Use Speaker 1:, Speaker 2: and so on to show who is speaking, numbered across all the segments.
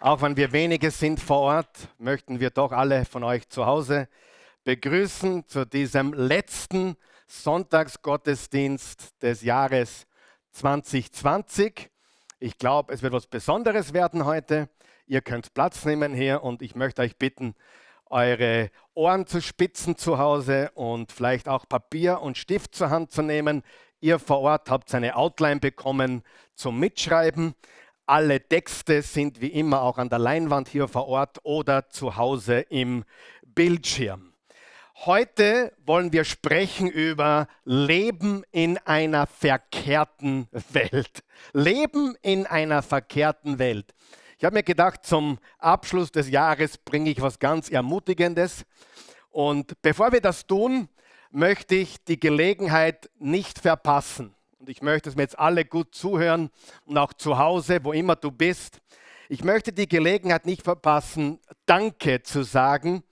Speaker 1: Auch wenn wir wenige sind vor Ort, möchten wir doch alle von euch zu Hause begrüßen zu diesem letzten Sonntagsgottesdienst des Jahres 2020. Ich glaube, es wird was Besonderes werden heute. Ihr könnt Platz nehmen hier und ich möchte euch bitten, eure Ohren zu spitzen zu Hause und vielleicht auch Papier und Stift zur Hand zu nehmen. Ihr vor Ort habt eine Outline bekommen zum Mitschreiben alle Texte sind wie immer auch an der Leinwand hier vor Ort oder zu Hause im Bildschirm. Heute wollen wir sprechen über Leben in einer verkehrten Welt. Leben in einer verkehrten Welt. Ich habe mir gedacht, zum Abschluss des Jahres bringe ich was ganz Ermutigendes. Und bevor wir das tun, möchte ich die Gelegenheit nicht verpassen, und ich möchte, dass mir jetzt alle gut zuhören und auch zu Hause, wo immer du bist. Ich möchte die Gelegenheit nicht verpassen, Danke zu sagen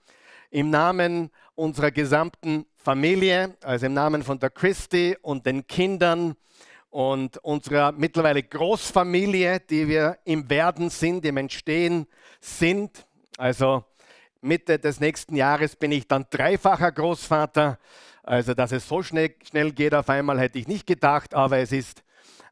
Speaker 1: im Namen unserer gesamten Familie, also im Namen von der Christi und den Kindern und unserer mittlerweile Großfamilie, die wir im Werden sind, im Entstehen sind. Also Mitte des nächsten Jahres bin ich dann dreifacher Großvater. Also, dass es so schnell, schnell geht auf einmal, hätte ich nicht gedacht, aber es ist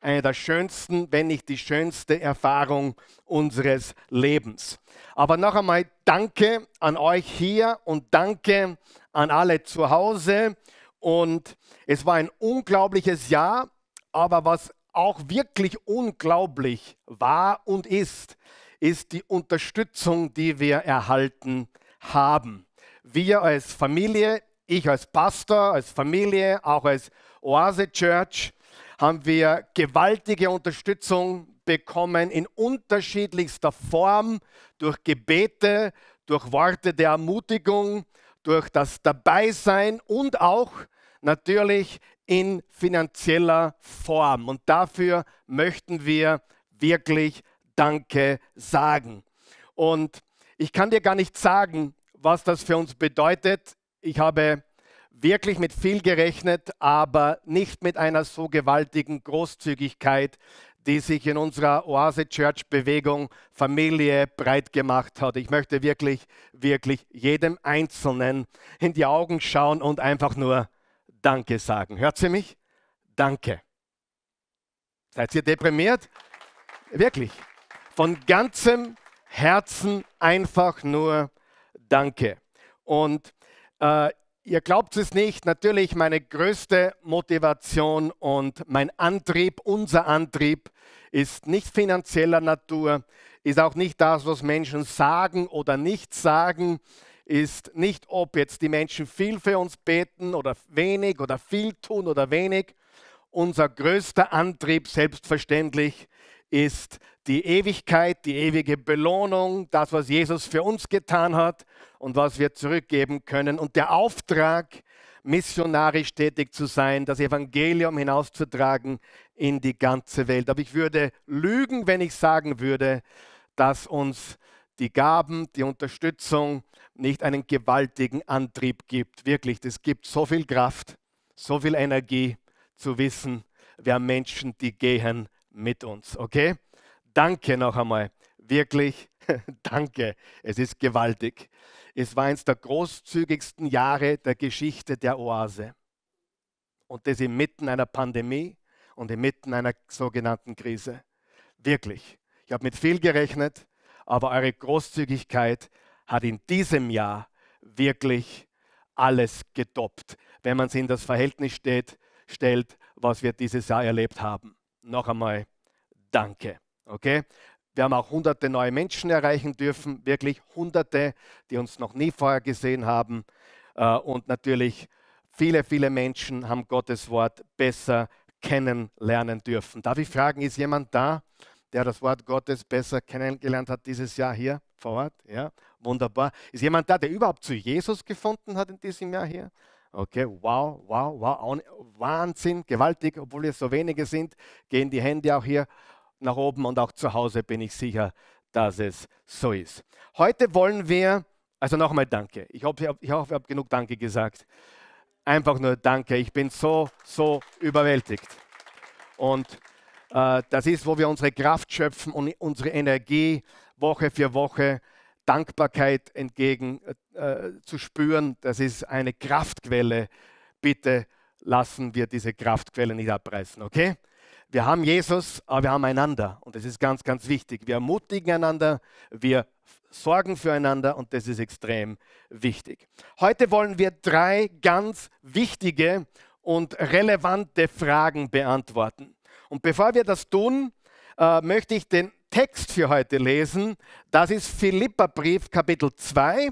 Speaker 1: eine der schönsten, wenn nicht die schönste Erfahrung unseres Lebens. Aber noch einmal danke an euch hier und danke an alle zu Hause. Und es war ein unglaubliches Jahr, aber was auch wirklich unglaublich war und ist, ist die Unterstützung, die wir erhalten haben. Wir als Familie, ich als Pastor, als Familie, auch als Oase Church, haben wir gewaltige Unterstützung bekommen in unterschiedlichster Form durch Gebete, durch Worte der Ermutigung, durch das Dabeisein und auch natürlich in finanzieller Form. Und dafür möchten wir wirklich Danke sagen. Und ich kann dir gar nicht sagen, was das für uns bedeutet ich habe wirklich mit viel gerechnet, aber nicht mit einer so gewaltigen Großzügigkeit, die sich in unserer Oase Church Bewegung Familie breit gemacht hat. Ich möchte wirklich, wirklich jedem Einzelnen in die Augen schauen und einfach nur Danke sagen. Hört sie mich? Danke. Seid ihr deprimiert? Wirklich. Von ganzem Herzen einfach nur Danke. Und äh, ihr glaubt es nicht, natürlich meine größte Motivation und mein Antrieb, unser Antrieb ist nicht finanzieller Natur, ist auch nicht das, was Menschen sagen oder nicht sagen, ist nicht, ob jetzt die Menschen viel für uns beten oder wenig oder viel tun oder wenig. Unser größter Antrieb selbstverständlich ist die Ewigkeit, die ewige Belohnung, das, was Jesus für uns getan hat und was wir zurückgeben können. Und der Auftrag, missionarisch tätig zu sein, das Evangelium hinauszutragen in die ganze Welt. Aber ich würde lügen, wenn ich sagen würde, dass uns die Gaben, die Unterstützung nicht einen gewaltigen Antrieb gibt. Wirklich, das gibt so viel Kraft, so viel Energie zu wissen, wer Menschen, die gehen mit uns. Okay? Danke noch einmal. Wirklich danke. Es ist gewaltig. Es war eines der großzügigsten Jahre der Geschichte der Oase. Und das inmitten einer Pandemie und inmitten einer sogenannten Krise. Wirklich. Ich habe mit viel gerechnet, aber eure Großzügigkeit hat in diesem Jahr wirklich alles gedoppt, wenn man es in das Verhältnis steht, stellt, was wir dieses Jahr erlebt haben noch einmal danke. Okay? Wir haben auch hunderte neue Menschen erreichen dürfen, wirklich hunderte, die uns noch nie vorher gesehen haben. Äh, und natürlich viele, viele Menschen haben Gottes Wort besser kennenlernen dürfen. Darf ich fragen, ist jemand da, der das Wort Gottes besser kennengelernt hat dieses Jahr hier vor Ort? Ja, wunderbar. Ist jemand da, der überhaupt zu Jesus gefunden hat in diesem Jahr hier? Okay, wow, wow, wow, Wahnsinn, gewaltig, obwohl es so wenige sind, gehen die Hände auch hier nach oben und auch zu Hause bin ich sicher, dass es so ist. Heute wollen wir, also nochmal danke, ich hoffe, ich, hoffe, ich habe genug Danke gesagt. Einfach nur danke, ich bin so, so überwältigt. Und äh, das ist, wo wir unsere Kraft schöpfen und unsere Energie Woche für Woche Dankbarkeit entgegen äh, äh, zu spüren. Das ist eine Kraftquelle. Bitte lassen wir diese Kraftquelle nicht abreißen, okay? Wir haben Jesus, aber wir haben einander. Und das ist ganz, ganz wichtig. Wir ermutigen einander, wir sorgen füreinander und das ist extrem wichtig. Heute wollen wir drei ganz wichtige und relevante Fragen beantworten. Und bevor wir das tun, äh, möchte ich den Text für heute lesen. Das ist Philipperbrief Kapitel 2.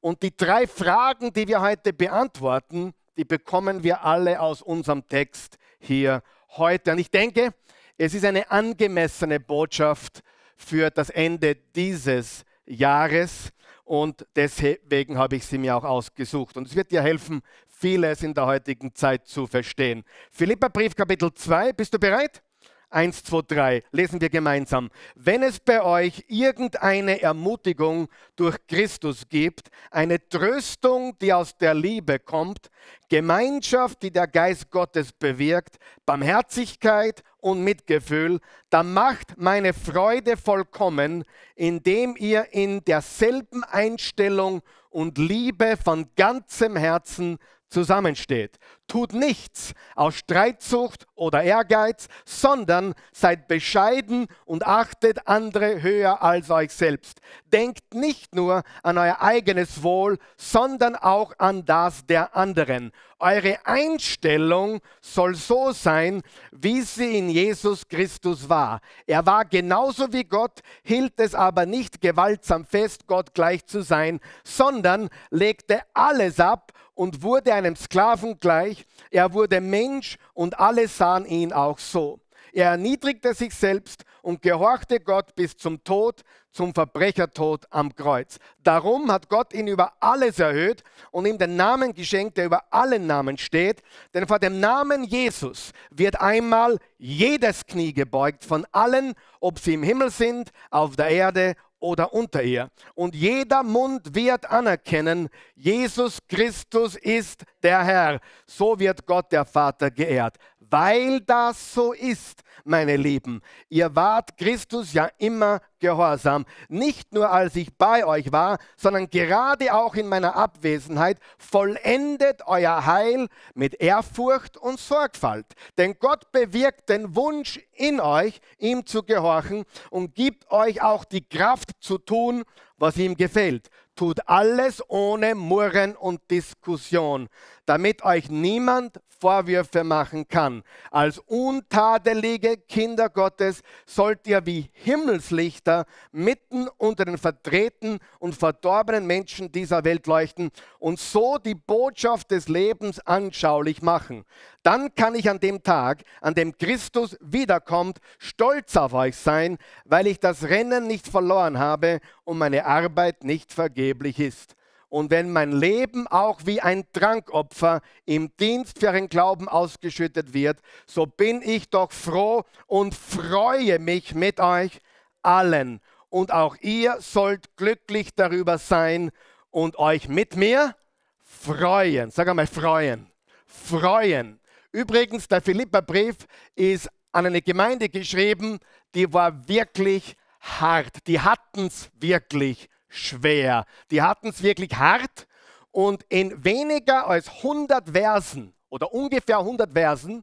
Speaker 1: Und die drei Fragen, die wir heute beantworten, die bekommen wir alle aus unserem Text hier heute. Und ich denke, es ist eine angemessene Botschaft für das Ende dieses Jahres. Und deswegen habe ich sie mir auch ausgesucht. Und es wird dir helfen, vieles in der heutigen Zeit zu verstehen. Philipperbrief Kapitel 2, bist du bereit? 1, 2, 3. Lesen wir gemeinsam. Wenn es bei euch irgendeine Ermutigung durch Christus gibt, eine Tröstung, die aus der Liebe kommt, Gemeinschaft, die der Geist Gottes bewirkt, Barmherzigkeit und Mitgefühl, dann macht meine Freude vollkommen, indem ihr in derselben Einstellung und Liebe von ganzem Herzen zusammensteht. Tut nichts aus Streitsucht oder Ehrgeiz, sondern seid bescheiden und achtet andere höher als euch selbst. Denkt nicht nur an euer eigenes Wohl, sondern auch an das der anderen. Eure Einstellung soll so sein, wie sie in Jesus Christus war. Er war genauso wie Gott, hielt es aber nicht gewaltsam fest, Gott gleich zu sein, sondern legte alles ab und wurde einem Sklaven gleich. Er wurde Mensch und alle sahen ihn auch so. Er erniedrigte sich selbst und gehorchte Gott bis zum Tod, zum Verbrechertod am Kreuz. Darum hat Gott ihn über alles erhöht und ihm den Namen geschenkt, der über allen Namen steht. Denn vor dem Namen Jesus wird einmal jedes Knie gebeugt von allen, ob sie im Himmel sind, auf der Erde oder unter ihr. Und jeder Mund wird anerkennen, Jesus Christus ist der Herr, so wird Gott der Vater geehrt. Weil das so ist, meine Lieben, ihr wart Christus ja immer gehorsam, nicht nur als ich bei euch war, sondern gerade auch in meiner Abwesenheit, vollendet euer Heil mit Ehrfurcht und Sorgfalt. Denn Gott bewirkt den Wunsch in euch, ihm zu gehorchen und gibt euch auch die Kraft zu tun, was ihm gefällt tut alles ohne Murren und Diskussion, damit euch niemand Vorwürfe machen kann. Als untadelige Kinder Gottes sollt ihr wie Himmelslichter mitten unter den verdrehten und verdorbenen Menschen dieser Welt leuchten und so die Botschaft des Lebens anschaulich machen. Dann kann ich an dem Tag, an dem Christus wiederkommt, stolz auf euch sein, weil ich das Rennen nicht verloren habe und meine Arbeit nicht vergeblich ist. Und wenn mein Leben auch wie ein Trankopfer im Dienst für den Glauben ausgeschüttet wird, so bin ich doch froh und freue mich mit euch allen. Und auch ihr sollt glücklich darüber sein und euch mit mir freuen. Sag einmal freuen. Freuen. Übrigens, der Philipperbrief ist an eine Gemeinde geschrieben, die war wirklich hart. Die hatten es wirklich schwer. Die hatten es wirklich hart. Und in weniger als 100 Versen oder ungefähr 100 Versen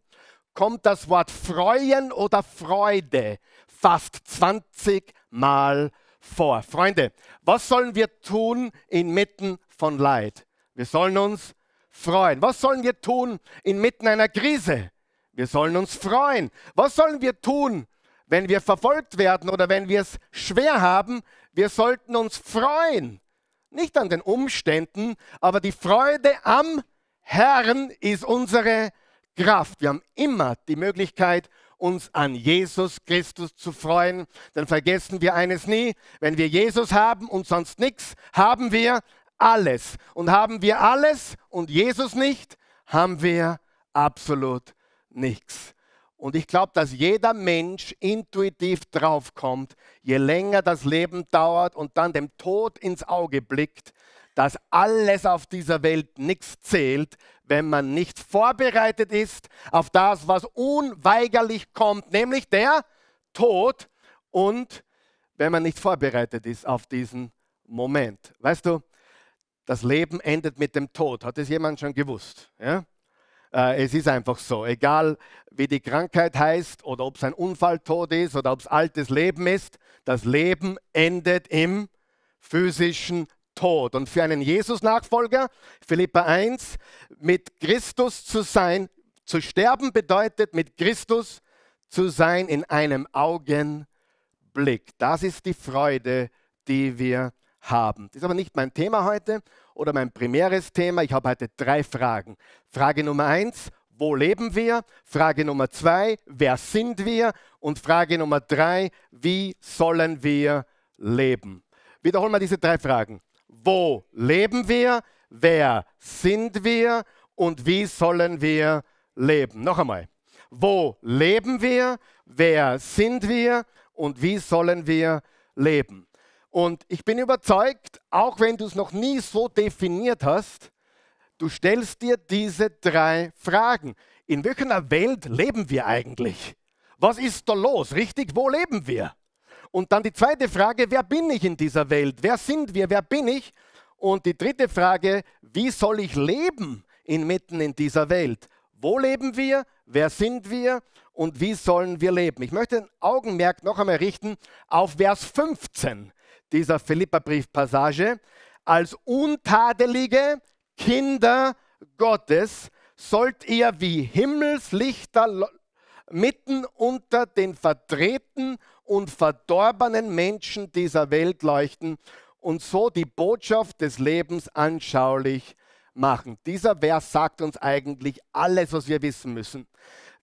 Speaker 1: kommt das Wort Freuen oder Freude fast 20 Mal vor. Freunde, was sollen wir tun inmitten von Leid? Wir sollen uns freuen freuen. Was sollen wir tun inmitten einer Krise? Wir sollen uns freuen. Was sollen wir tun, wenn wir verfolgt werden oder wenn wir es schwer haben? Wir sollten uns freuen. Nicht an den Umständen, aber die Freude am Herrn ist unsere Kraft. Wir haben immer die Möglichkeit, uns an Jesus Christus zu freuen. Dann vergessen wir eines nie, wenn wir Jesus haben und sonst nichts, haben wir alles. Und haben wir alles und Jesus nicht, haben wir absolut nichts. Und ich glaube, dass jeder Mensch intuitiv draufkommt, je länger das Leben dauert und dann dem Tod ins Auge blickt, dass alles auf dieser Welt nichts zählt, wenn man nicht vorbereitet ist auf das, was unweigerlich kommt, nämlich der Tod und wenn man nicht vorbereitet ist auf diesen Moment. Weißt du, das Leben endet mit dem Tod. Hat es jemand schon gewusst? Ja? Äh, es ist einfach so, egal wie die Krankheit heißt oder ob es ein Unfalltod ist oder ob es altes Leben ist, das Leben endet im physischen Tod. Und für einen Jesus-Nachfolger, Philippa 1, mit Christus zu sein, zu sterben bedeutet, mit Christus zu sein in einem Augenblick. Das ist die Freude, die wir haben haben. Das ist aber nicht mein Thema heute oder mein primäres Thema. Ich habe heute drei Fragen. Frage Nummer eins, wo leben wir? Frage Nummer zwei, wer sind wir? Und Frage Nummer drei, wie sollen wir leben? Wiederholen wir diese drei Fragen. Wo leben wir? Wer sind wir? Und wie sollen wir leben? Noch einmal. Wo leben wir? Wer sind wir? Und wie sollen wir leben? Und ich bin überzeugt, auch wenn du es noch nie so definiert hast, du stellst dir diese drei Fragen. In welcher Welt leben wir eigentlich? Was ist da los? Richtig, wo leben wir? Und dann die zweite Frage, wer bin ich in dieser Welt? Wer sind wir? Wer bin ich? Und die dritte Frage, wie soll ich leben inmitten in dieser Welt? Wo leben wir? Wer sind wir? Und wie sollen wir leben? Ich möchte ein Augenmerk noch einmal richten auf Vers 15 dieser philippa brief passage als untadelige Kinder Gottes sollt ihr wie Himmelslichter mitten unter den verdrehten und verdorbenen Menschen dieser Welt leuchten und so die Botschaft des Lebens anschaulich machen. Dieser Vers sagt uns eigentlich alles, was wir wissen müssen.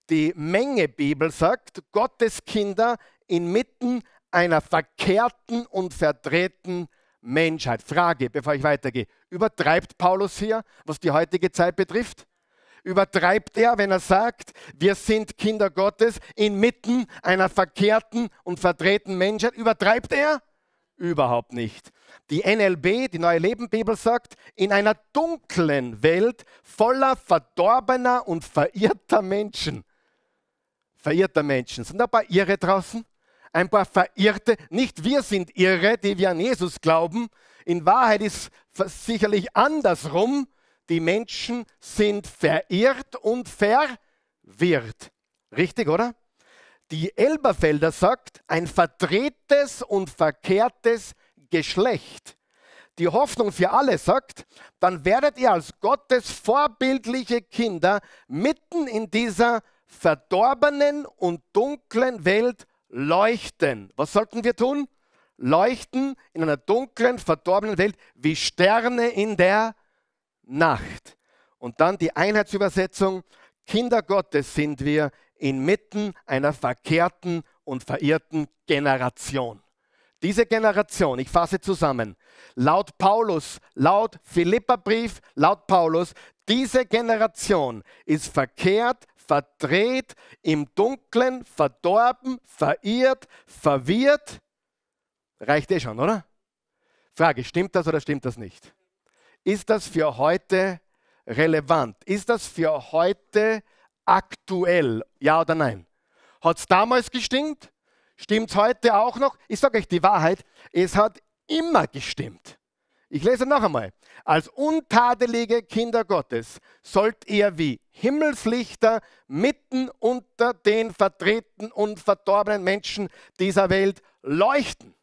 Speaker 1: Die Menge Bibel sagt, Gottes Kinder inmitten einer verkehrten und verdrehten Menschheit. Frage, bevor ich weitergehe. Übertreibt Paulus hier, was die heutige Zeit betrifft? Übertreibt er, wenn er sagt, wir sind Kinder Gottes inmitten einer verkehrten und verdrehten Menschheit? Übertreibt er? Überhaupt nicht. Die NLB, die Neue Lebenbibel, sagt, in einer dunklen Welt voller verdorbener und verirrter Menschen. Verirrter Menschen. Sind da ein paar Irre draußen? ein paar Verirrte, nicht wir sind irre, die wir an Jesus glauben. In Wahrheit ist sicherlich andersrum. Die Menschen sind verirrt und verwirrt. Richtig, oder? Die Elberfelder sagt, ein verdrehtes und verkehrtes Geschlecht. Die Hoffnung für alle sagt, dann werdet ihr als Gottes vorbildliche Kinder mitten in dieser verdorbenen und dunklen Welt leuchten. Was sollten wir tun? Leuchten in einer dunklen, verdorbenen Welt wie Sterne in der Nacht. Und dann die Einheitsübersetzung, Kinder Gottes sind wir inmitten einer verkehrten und verirrten Generation. Diese Generation, ich fasse zusammen, laut Paulus, laut Philipperbrief, laut Paulus, diese Generation ist verkehrt, verdreht, im Dunkeln, verdorben, verirrt, verwirrt. Reicht eh schon, oder? Frage, stimmt das oder stimmt das nicht? Ist das für heute relevant? Ist das für heute aktuell? Ja oder nein? Hat es damals gestimmt? Stimmt es heute auch noch? Ich sage euch die Wahrheit, es hat immer gestimmt. Ich lese noch einmal. Als untadelige Kinder Gottes sollt ihr wie Himmelslichter mitten unter den vertretenen und verdorbenen Menschen dieser Welt leuchten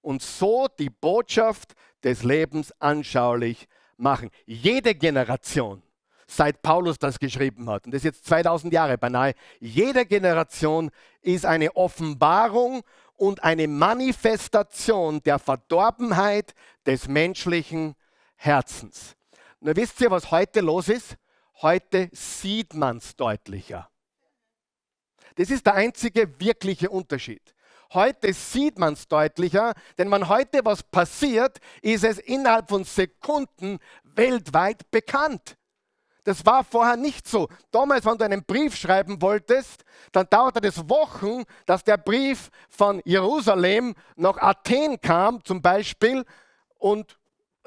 Speaker 1: und so die Botschaft des Lebens anschaulich machen. Jede Generation, seit Paulus das geschrieben hat, und das ist jetzt 2000 Jahre beinahe, jede Generation ist eine Offenbarung und eine Manifestation der Verdorbenheit des menschlichen Herzens. Nun wisst ihr, was heute los ist? Heute sieht man es deutlicher. Das ist der einzige wirkliche Unterschied. Heute sieht man es deutlicher, denn wenn heute was passiert, ist es innerhalb von Sekunden weltweit bekannt. Das war vorher nicht so. Damals, wenn du einen Brief schreiben wolltest, dann dauerte das Wochen, dass der Brief von Jerusalem nach Athen kam, zum Beispiel, und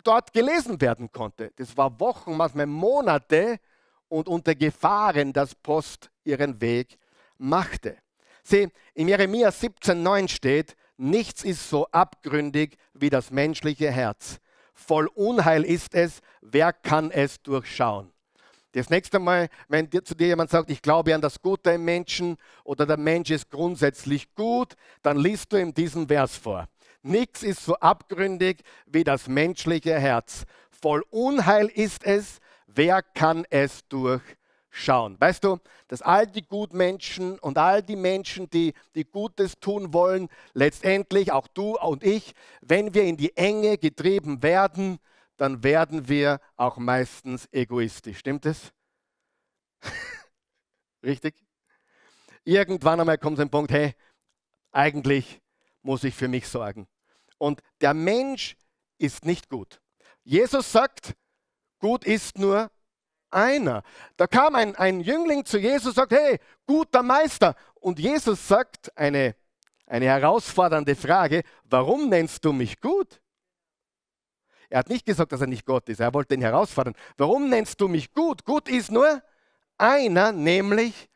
Speaker 1: dort gelesen werden konnte. Das war Wochen, manchmal Monate und unter Gefahren, dass Post ihren Weg machte. Sieh, in Jeremia 17,9 steht: Nichts ist so abgründig wie das menschliche Herz. Voll Unheil ist es, wer kann es durchschauen? Das nächste Mal, wenn dir, zu dir jemand sagt, ich glaube an das Gute im Menschen oder der Mensch ist grundsätzlich gut, dann liest du ihm diesen Vers vor. Nichts ist so abgründig wie das menschliche Herz. Voll Unheil ist es, wer kann es durchschauen? Weißt du, dass all die Gutmenschen und all die Menschen, die, die Gutes tun wollen, letztendlich auch du und ich, wenn wir in die Enge getrieben werden, dann werden wir auch meistens egoistisch. Stimmt es? Richtig? Irgendwann einmal kommt ein Punkt, hey, eigentlich muss ich für mich sorgen. Und der Mensch ist nicht gut. Jesus sagt, gut ist nur einer. Da kam ein, ein Jüngling zu Jesus und sagt, hey, guter Meister. Und Jesus sagt eine, eine herausfordernde Frage, warum nennst du mich gut? Er hat nicht gesagt, dass er nicht Gott ist. Er wollte ihn herausfordern. Warum nennst du mich gut? Gut ist nur einer, nämlich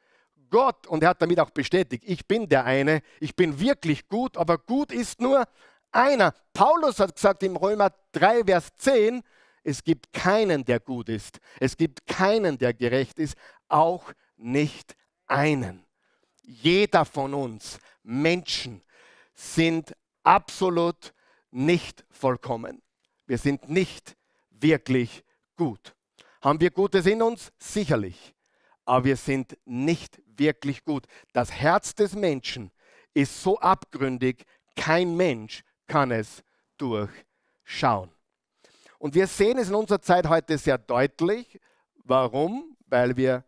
Speaker 1: Gott. Und er hat damit auch bestätigt, ich bin der eine, ich bin wirklich gut, aber gut ist nur einer. Paulus hat gesagt im Römer 3, Vers 10, es gibt keinen, der gut ist. Es gibt keinen, der gerecht ist. Auch nicht einen. Jeder von uns, Menschen, sind absolut nicht vollkommen. Wir sind nicht wirklich gut. Haben wir Gutes in uns? Sicherlich. Aber wir sind nicht wirklich gut. Das Herz des Menschen ist so abgründig, kein Mensch kann es durchschauen. Und wir sehen es in unserer Zeit heute sehr deutlich. Warum? Weil wir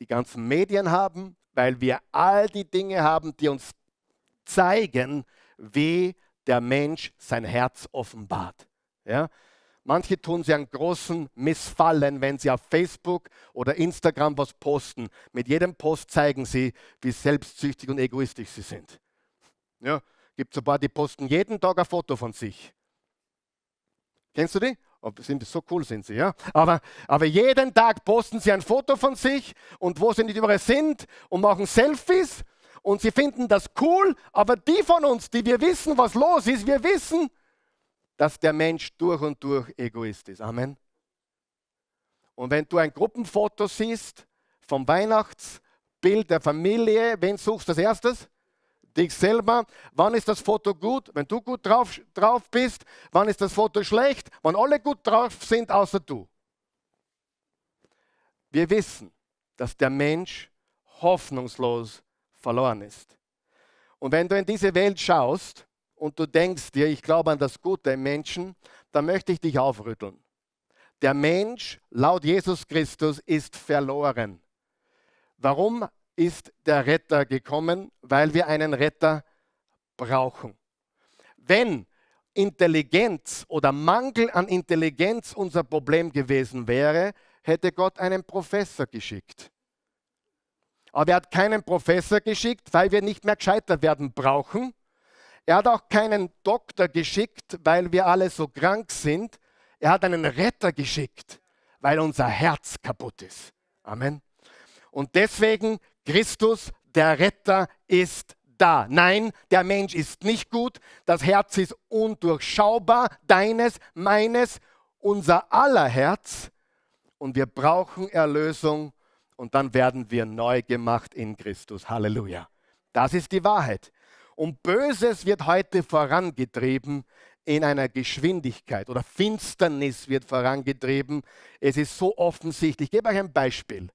Speaker 1: die ganzen Medien haben, weil wir all die Dinge haben, die uns zeigen, wie der Mensch sein Herz offenbart. Ja? Manche tun sich einen großen Missfallen, wenn sie auf Facebook oder Instagram was posten. Mit jedem Post zeigen sie, wie selbstsüchtig und egoistisch sie sind. Ja, gibt es ein paar, die posten jeden Tag ein Foto von sich. Kennst du die? Sind, so cool sind sie, ja. Aber, aber jeden Tag posten sie ein Foto von sich und wo sie nicht überall sind und machen Selfies und sie finden das cool, aber die von uns, die wir wissen, was los ist, wir wissen, dass der Mensch durch und durch Egoist ist. Amen. Und wenn du ein Gruppenfoto siehst vom Weihnachtsbild der Familie, wen suchst du als erstes? Dich selber. Wann ist das Foto gut? Wenn du gut drauf, drauf bist. Wann ist das Foto schlecht? Wenn alle gut drauf sind, außer du. Wir wissen, dass der Mensch hoffnungslos verloren ist. Und wenn du in diese Welt schaust, und du denkst dir, ich glaube an das Gute im Menschen, dann möchte ich dich aufrütteln. Der Mensch, laut Jesus Christus, ist verloren. Warum ist der Retter gekommen? Weil wir einen Retter brauchen. Wenn Intelligenz oder Mangel an Intelligenz unser Problem gewesen wäre, hätte Gott einen Professor geschickt. Aber er hat keinen Professor geschickt, weil wir nicht mehr gescheiter werden brauchen, er hat auch keinen Doktor geschickt, weil wir alle so krank sind. Er hat einen Retter geschickt, weil unser Herz kaputt ist. Amen. Und deswegen, Christus, der Retter, ist da. Nein, der Mensch ist nicht gut. Das Herz ist undurchschaubar. Deines, meines, unser aller Herz. Und wir brauchen Erlösung. Und dann werden wir neu gemacht in Christus. Halleluja. Das ist die Wahrheit. Und Böses wird heute vorangetrieben in einer Geschwindigkeit oder Finsternis wird vorangetrieben. Es ist so offensichtlich. Ich gebe euch ein Beispiel.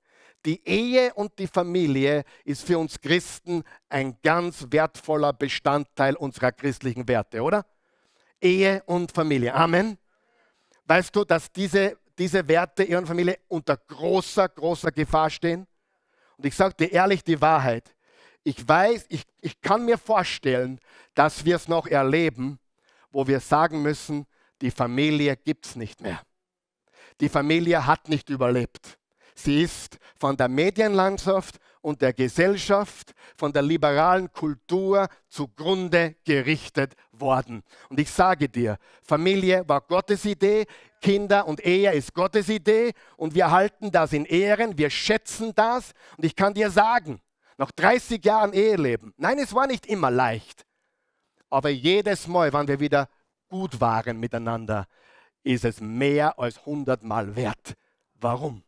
Speaker 1: Die Ehe und die Familie ist für uns Christen ein ganz wertvoller Bestandteil unserer christlichen Werte, oder? Ehe und Familie. Amen. Weißt du, dass diese, diese Werte, Ehe und Familie, unter großer, großer Gefahr stehen? Und ich sage dir ehrlich die Wahrheit. Ich weiß, ich, ich kann mir vorstellen, dass wir es noch erleben, wo wir sagen müssen, die Familie gibt es nicht mehr. Die Familie hat nicht überlebt. Sie ist von der Medienlandschaft und der Gesellschaft, von der liberalen Kultur zugrunde gerichtet worden. Und ich sage dir, Familie war Gottes Idee, Kinder und Ehe ist Gottes Idee und wir halten das in Ehren, wir schätzen das und ich kann dir sagen, nach 30 Jahren Eheleben. Nein, es war nicht immer leicht. Aber jedes Mal, wenn wir wieder gut waren miteinander, ist es mehr als 100 Mal wert. Warum?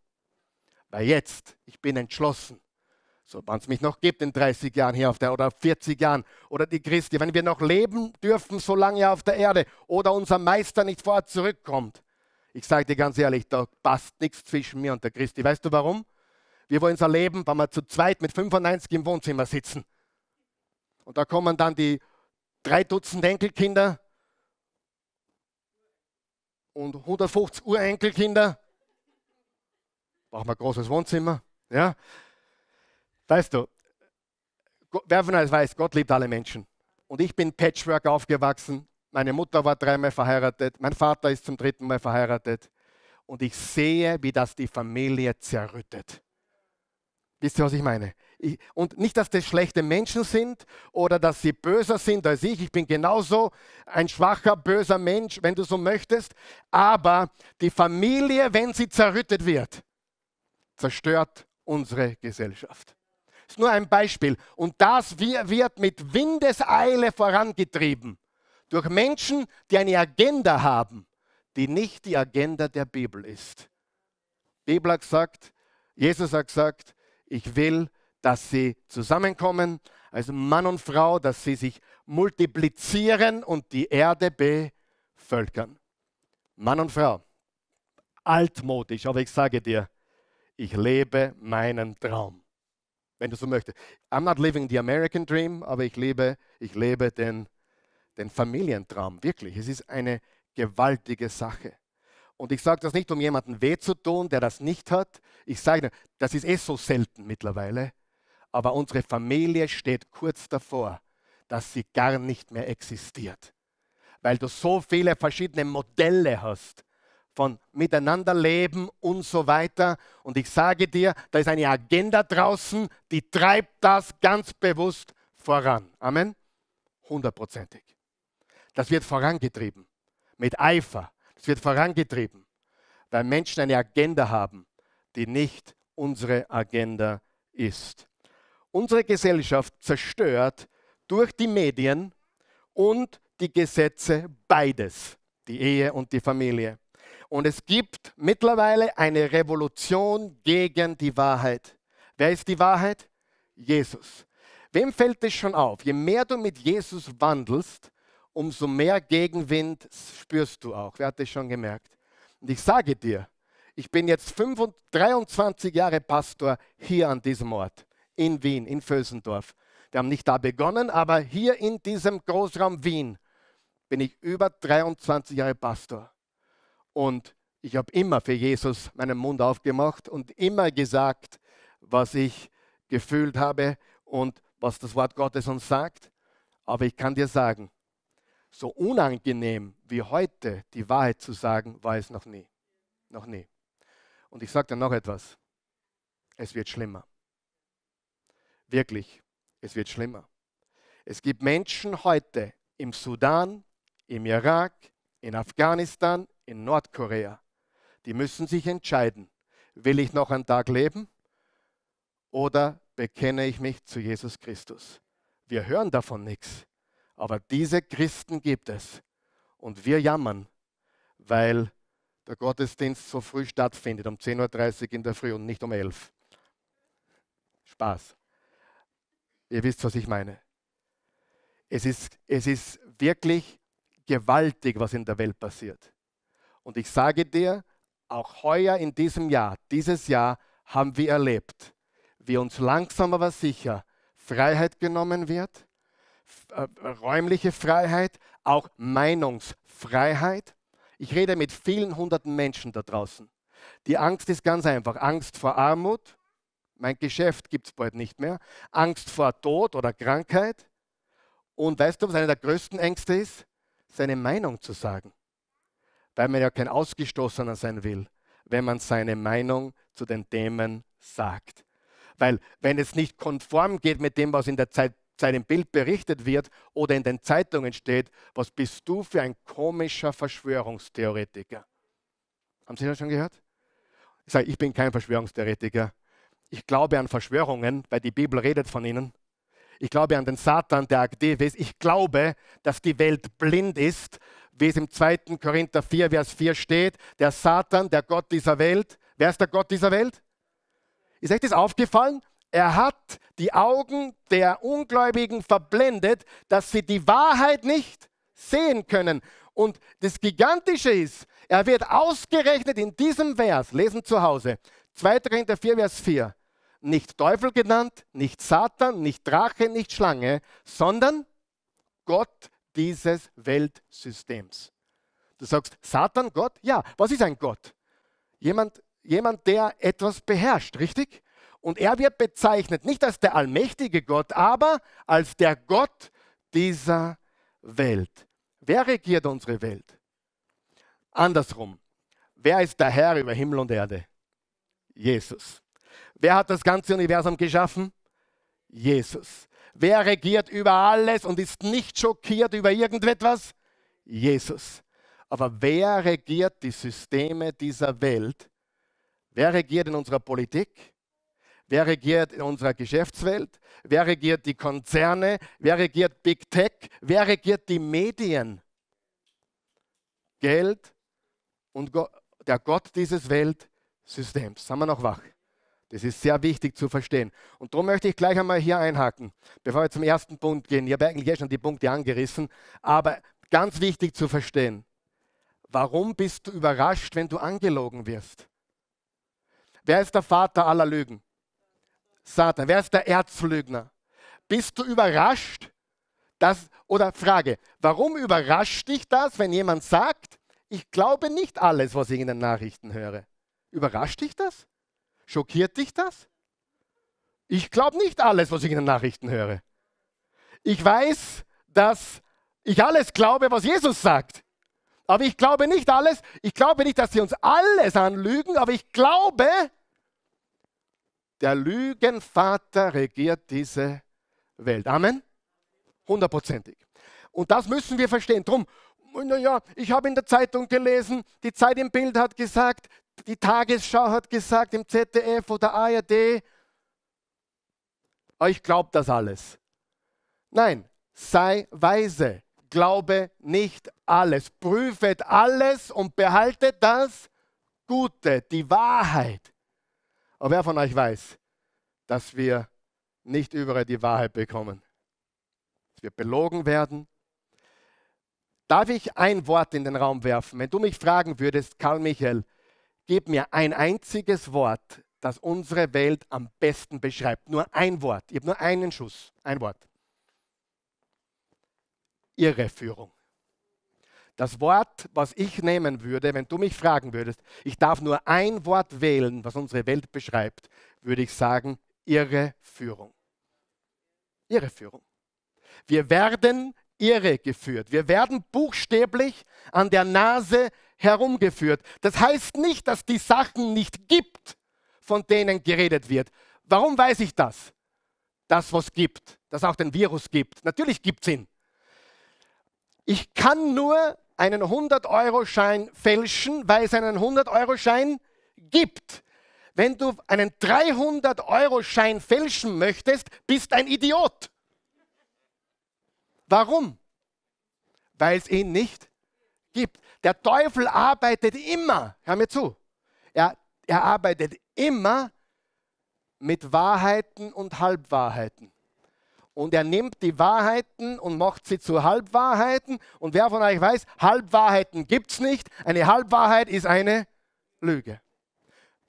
Speaker 1: Weil jetzt, ich bin entschlossen. So, wenn es mich noch gibt in 30 Jahren hier auf der oder 40 Jahren oder die Christi, wenn wir noch leben dürfen, solange er auf der Erde oder unser Meister nicht vorher zurückkommt. Ich sage dir ganz ehrlich, da passt nichts zwischen mir und der Christi. Weißt du warum? Wir wollen es erleben, wenn wir zu zweit mit 95 im Wohnzimmer sitzen. Und da kommen dann die drei Dutzend Enkelkinder und 150 Urenkelkinder. Brauchen wir ein großes Wohnzimmer. Ja? Weißt du, wer von euch weiß, Gott liebt alle Menschen. Und ich bin Patchwork aufgewachsen. Meine Mutter war dreimal verheiratet. Mein Vater ist zum dritten Mal verheiratet. Und ich sehe, wie das die Familie zerrüttet. Wisst ihr, was ich meine? Ich, und nicht, dass das schlechte Menschen sind oder dass sie böser sind als ich. Ich bin genauso ein schwacher, böser Mensch, wenn du so möchtest. Aber die Familie, wenn sie zerrüttet wird, zerstört unsere Gesellschaft. Das ist nur ein Beispiel. Und das wird mit Windeseile vorangetrieben durch Menschen, die eine Agenda haben, die nicht die Agenda der Bibel ist. Die Bibel hat gesagt, Jesus hat gesagt, ich will, dass sie zusammenkommen, also Mann und Frau, dass sie sich multiplizieren und die Erde bevölkern. Mann und Frau. Altmodisch, aber ich sage dir, ich lebe meinen Traum. Wenn du so möchtest. I'm not living the American Dream, aber ich lebe, ich lebe den, den Familientraum. Wirklich, es ist eine gewaltige Sache. Und ich sage das nicht, um jemandem weh zu tun, der das nicht hat. Ich sage, das ist eh so selten mittlerweile. Aber unsere Familie steht kurz davor, dass sie gar nicht mehr existiert. Weil du so viele verschiedene Modelle hast von Miteinanderleben und so weiter. Und ich sage dir, da ist eine Agenda draußen, die treibt das ganz bewusst voran. Amen. Hundertprozentig. Das wird vorangetrieben. Mit Eifer, es wird vorangetrieben, weil Menschen eine Agenda haben, die nicht unsere Agenda ist. Unsere Gesellschaft zerstört durch die Medien und die Gesetze beides, die Ehe und die Familie. Und es gibt mittlerweile eine Revolution gegen die Wahrheit. Wer ist die Wahrheit? Jesus. Wem fällt es schon auf? Je mehr du mit Jesus wandelst, umso mehr Gegenwind spürst du auch. Wer hat das schon gemerkt? Und ich sage dir, ich bin jetzt 23 Jahre Pastor hier an diesem Ort, in Wien, in Vösendorf. Wir haben nicht da begonnen, aber hier in diesem Großraum Wien bin ich über 23 Jahre Pastor. Und ich habe immer für Jesus meinen Mund aufgemacht und immer gesagt, was ich gefühlt habe und was das Wort Gottes uns sagt. Aber ich kann dir sagen, so unangenehm wie heute die Wahrheit zu sagen, war es noch nie. Noch nie. Und ich sage dir noch etwas. Es wird schlimmer. Wirklich, es wird schlimmer. Es gibt Menschen heute im Sudan, im Irak, in Afghanistan, in Nordkorea, die müssen sich entscheiden, will ich noch einen Tag leben oder bekenne ich mich zu Jesus Christus. Wir hören davon nichts. Aber diese Christen gibt es. Und wir jammern, weil der Gottesdienst so früh stattfindet, um 10.30 Uhr in der Früh und nicht um 11 Uhr. Spaß. Ihr wisst, was ich meine. Es ist, es ist wirklich gewaltig, was in der Welt passiert. Und ich sage dir, auch heuer in diesem Jahr, dieses Jahr haben wir erlebt, wie uns langsam aber sicher Freiheit genommen wird, äh, äh, räumliche Freiheit, auch Meinungsfreiheit. Ich rede mit vielen hunderten Menschen da draußen. Die Angst ist ganz einfach. Angst vor Armut, mein Geschäft gibt es bald nicht mehr. Angst vor Tod oder Krankheit. Und weißt du, was eine der größten Ängste ist? Seine Meinung zu sagen. Weil man ja kein Ausgestoßener sein will, wenn man seine Meinung zu den Themen sagt. Weil wenn es nicht konform geht mit dem, was in der Zeit seinem Bild berichtet wird oder in den Zeitungen steht, was bist du für ein komischer Verschwörungstheoretiker? Haben Sie das schon gehört? Ich sage, ich bin kein Verschwörungstheoretiker. Ich glaube an Verschwörungen, weil die Bibel redet von ihnen. Ich glaube an den Satan, der aktiv ist. Ich glaube, dass die Welt blind ist, wie es im 2. Korinther 4, Vers 4 steht. Der Satan, der Gott dieser Welt. Wer ist der Gott dieser Welt? Ist euch das aufgefallen? Er hat die Augen der Ungläubigen verblendet, dass sie die Wahrheit nicht sehen können. Und das Gigantische ist, er wird ausgerechnet in diesem Vers, lesen zu Hause, 2. Korinther 4, Vers 4, nicht Teufel genannt, nicht Satan, nicht Drache, nicht Schlange, sondern Gott dieses Weltsystems. Du sagst, Satan, Gott? Ja, was ist ein Gott? Jemand, jemand der etwas beherrscht, richtig? Und er wird bezeichnet nicht als der allmächtige Gott, aber als der Gott dieser Welt. Wer regiert unsere Welt? Andersrum. Wer ist der Herr über Himmel und Erde? Jesus. Wer hat das ganze Universum geschaffen? Jesus. Wer regiert über alles und ist nicht schockiert über irgendetwas? Jesus. Aber wer regiert die Systeme dieser Welt? Wer regiert in unserer Politik? Wer regiert in unserer Geschäftswelt? Wer regiert die Konzerne? Wer regiert Big Tech? Wer regiert die Medien? Geld und der Gott dieses Weltsystems. Sind wir noch wach? Das ist sehr wichtig zu verstehen. Und darum möchte ich gleich einmal hier einhaken, bevor wir zum ersten Punkt gehen. Ich habe eigentlich eh schon die Punkte angerissen, aber ganz wichtig zu verstehen. Warum bist du überrascht, wenn du angelogen wirst? Wer ist der Vater aller Lügen? Satan? Wer ist der Erzlügner? Bist du überrascht? Dass, oder Frage, warum überrascht dich das, wenn jemand sagt, ich glaube nicht alles, was ich in den Nachrichten höre? Überrascht dich das? Schockiert dich das? Ich glaube nicht alles, was ich in den Nachrichten höre. Ich weiß, dass ich alles glaube, was Jesus sagt. Aber ich glaube nicht alles. Ich glaube nicht, dass sie uns alles anlügen, aber ich glaube, der Lügenvater regiert diese Welt. Amen? Hundertprozentig. Und das müssen wir verstehen. Drum, naja, ich habe in der Zeitung gelesen, die Zeit im Bild hat gesagt, die Tagesschau hat gesagt, im ZDF oder ARD, ich glaube das alles. Nein, sei weise, glaube nicht alles, prüfet alles und behaltet das Gute, die Wahrheit. Aber wer von euch weiß, dass wir nicht überall die Wahrheit bekommen? Dass wir belogen werden? Darf ich ein Wort in den Raum werfen? Wenn du mich fragen würdest, Karl Michael, gib mir ein einziges Wort, das unsere Welt am besten beschreibt. Nur ein Wort. Ich habe nur einen Schuss. Ein Wort. Irreführung. Das Wort, was ich nehmen würde, wenn du mich fragen würdest, ich darf nur ein Wort wählen, was unsere Welt beschreibt, würde ich sagen, Irreführung. Irreführung. Wir werden irregeführt. Wir werden buchstäblich an der Nase herumgeführt. Das heißt nicht, dass die Sachen nicht gibt, von denen geredet wird. Warum weiß ich das? Das, was gibt, das auch den Virus gibt. Natürlich gibt es ihn. Ich kann nur einen 100-Euro-Schein fälschen, weil es einen 100-Euro-Schein gibt. Wenn du einen 300-Euro-Schein fälschen möchtest, bist ein Idiot. Warum? Weil es ihn nicht gibt. Der Teufel arbeitet immer, hör mir zu, er, er arbeitet immer mit Wahrheiten und Halbwahrheiten. Und er nimmt die Wahrheiten und macht sie zu Halbwahrheiten. Und wer von euch weiß, Halbwahrheiten gibt es nicht. Eine Halbwahrheit ist eine Lüge.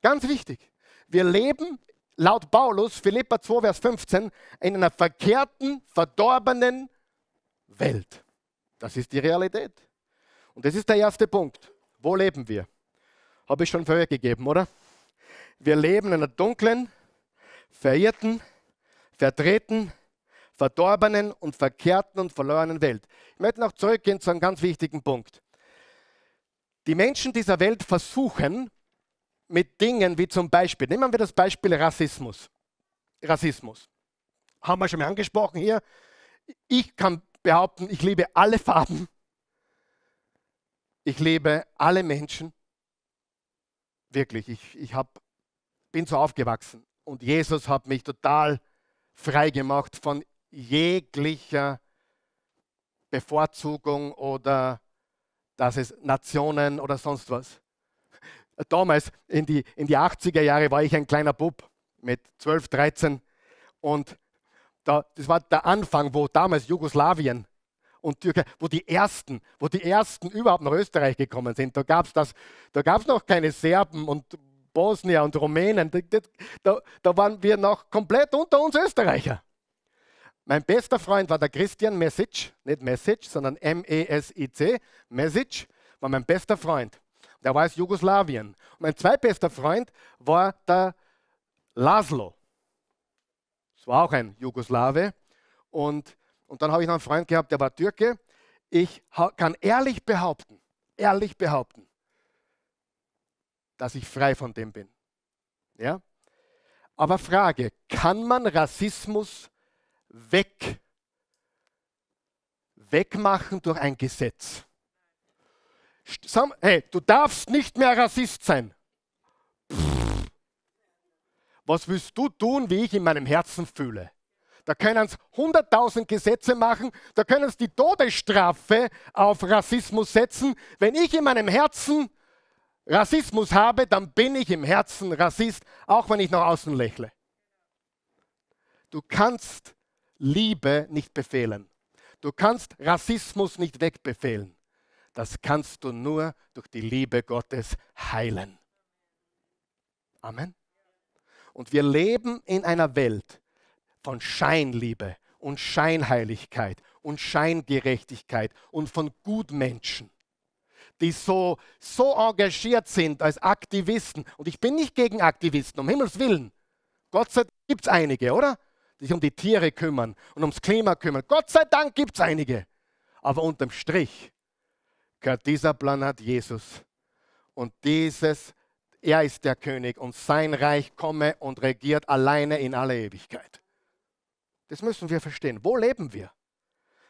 Speaker 1: Ganz wichtig. Wir leben laut Paulus, Philippa 2, Vers 15, in einer verkehrten, verdorbenen Welt. Das ist die Realität. Und das ist der erste Punkt. Wo leben wir? Habe ich schon vorher gegeben, oder? Wir leben in einer dunklen, verirrten, verdrehten, verdorbenen und verkehrten und verlorenen Welt. Ich möchte noch zurückgehen zu einem ganz wichtigen Punkt. Die Menschen dieser Welt versuchen mit Dingen wie zum Beispiel, nehmen wir das Beispiel Rassismus. Rassismus. Haben wir schon mal angesprochen hier. Ich kann behaupten, ich liebe alle Farben. Ich liebe alle Menschen. Wirklich, ich, ich hab, bin so aufgewachsen. Und Jesus hat mich total frei gemacht von jeglicher Bevorzugung oder dass es Nationen oder sonst was. Damals, in die, in die 80er Jahre, war ich ein kleiner Bub mit 12, 13 und da, das war der Anfang, wo damals Jugoslawien und Türkei, wo die ersten, wo die ersten überhaupt nach Österreich gekommen sind. Da gab es da noch keine Serben und Bosnier und Rumänen. Da, da, da, waren wir noch komplett unter uns Österreicher. Mein bester Freund war der Christian Message, nicht Message, sondern e M-E-S-I-C, Message, war mein bester Freund. Der war aus Jugoslawien. Und mein zweitbester Freund war der Laszlo. Das war auch ein Jugoslawe. Und, und dann habe ich noch einen Freund gehabt, der war Türke. Ich kann ehrlich behaupten, ehrlich behaupten, dass ich frei von dem bin. Ja? Aber Frage, kann man Rassismus weg, wegmachen durch ein Gesetz. Hey, du darfst nicht mehr Rassist sein. Was willst du tun, wie ich in meinem Herzen fühle? Da können es 100.000 Gesetze machen, da können es die Todesstrafe auf Rassismus setzen. Wenn ich in meinem Herzen Rassismus habe, dann bin ich im Herzen Rassist, auch wenn ich nach außen lächle. Du kannst Liebe nicht befehlen. Du kannst Rassismus nicht wegbefehlen. Das kannst du nur durch die Liebe Gottes heilen. Amen. Und wir leben in einer Welt von Scheinliebe und Scheinheiligkeit und Scheingerechtigkeit und von Gutmenschen, die so, so engagiert sind als Aktivisten. Und ich bin nicht gegen Aktivisten, um Himmels Willen. Gott sei Dank gibt es einige, oder? sich um die Tiere kümmern und ums Klima kümmern. Gott sei Dank gibt es einige. Aber unterm Strich gehört dieser Planet Jesus. Und dieses, er ist der König und sein Reich komme und regiert alleine in aller Ewigkeit. Das müssen wir verstehen. Wo leben wir?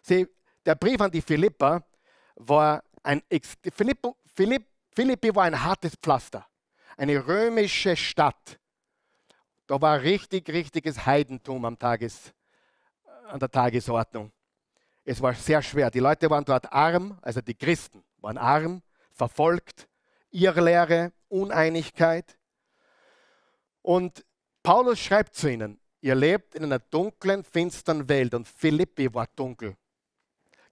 Speaker 1: Sieh, der Brief an die Philippa war ein, Philipp, Philipp, Philippi war ein hartes Pflaster. Eine römische Stadt da war richtig, richtiges Heidentum am Tages, an der Tagesordnung. Es war sehr schwer. Die Leute waren dort arm, also die Christen waren arm, verfolgt, Irrlehre, Uneinigkeit. Und Paulus schreibt zu ihnen, ihr lebt in einer dunklen, finstern Welt und Philippi war dunkel.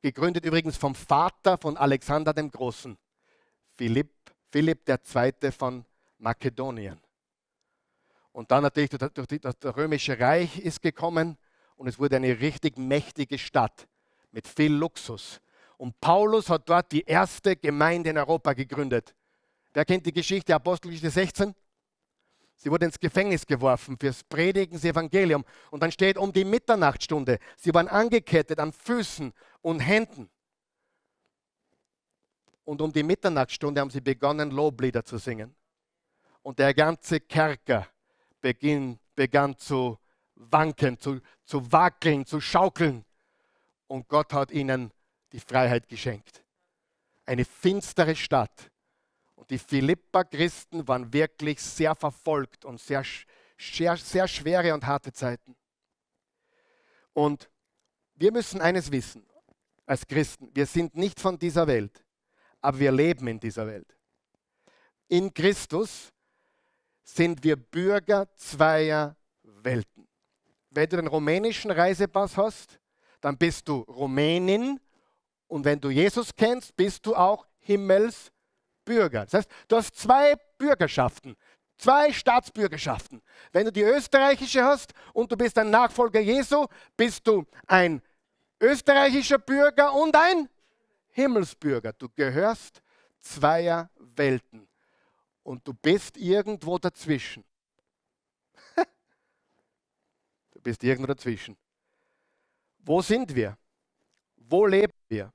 Speaker 1: Gegründet übrigens vom Vater von Alexander dem Großen, Philipp, Philipp der von Makedonien. Und dann natürlich durch das römische Reich ist gekommen und es wurde eine richtig mächtige Stadt mit viel Luxus. Und Paulus hat dort die erste Gemeinde in Europa gegründet. Wer kennt die Geschichte, Apostelgeschichte 16? Sie wurde ins Gefängnis geworfen fürs Predigen des Evangelium. Und dann steht um die Mitternachtstunde. Sie waren angekettet an Füßen und Händen. Und um die Mitternachtstunde haben sie begonnen, Loblieder zu singen. Und der ganze Kerker beginn, begann zu wanken, zu, zu wackeln, zu schaukeln. Und Gott hat ihnen die Freiheit geschenkt. Eine finstere Stadt. Und die Philippa-Christen waren wirklich sehr verfolgt und sehr, sehr, sehr schwere und harte Zeiten. Und wir müssen eines wissen als Christen. Wir sind nicht von dieser Welt, aber wir leben in dieser Welt. In Christus sind wir Bürger zweier Welten. Wenn du den rumänischen Reisepass hast, dann bist du Rumänin und wenn du Jesus kennst, bist du auch Himmelsbürger. Das heißt, du hast zwei Bürgerschaften, zwei Staatsbürgerschaften. Wenn du die österreichische hast und du bist ein Nachfolger Jesu, bist du ein österreichischer Bürger und ein Himmelsbürger. Du gehörst zweier Welten und du bist irgendwo dazwischen. du bist irgendwo dazwischen. Wo sind wir? Wo leben wir?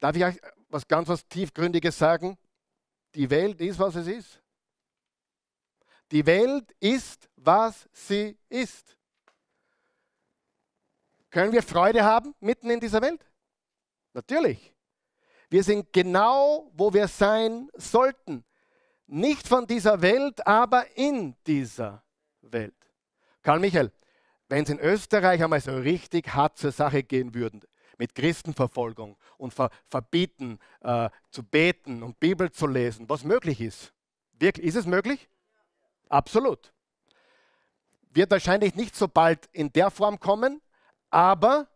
Speaker 1: Darf ich euch was ganz was Tiefgründiges sagen? Die Welt ist, was es ist. Die Welt ist, was sie ist. Können wir Freude haben mitten in dieser Welt? Natürlich. Wir sind genau, wo wir sein sollten. Nicht von dieser Welt, aber in dieser Welt. Karl Michael, wenn es in Österreich einmal so richtig hart zur Sache gehen würden, mit Christenverfolgung und ver verbieten, äh, zu beten und Bibel zu lesen, was möglich ist. Wirklich, ist es möglich? Absolut. Wird wahrscheinlich nicht so bald in der Form kommen, aber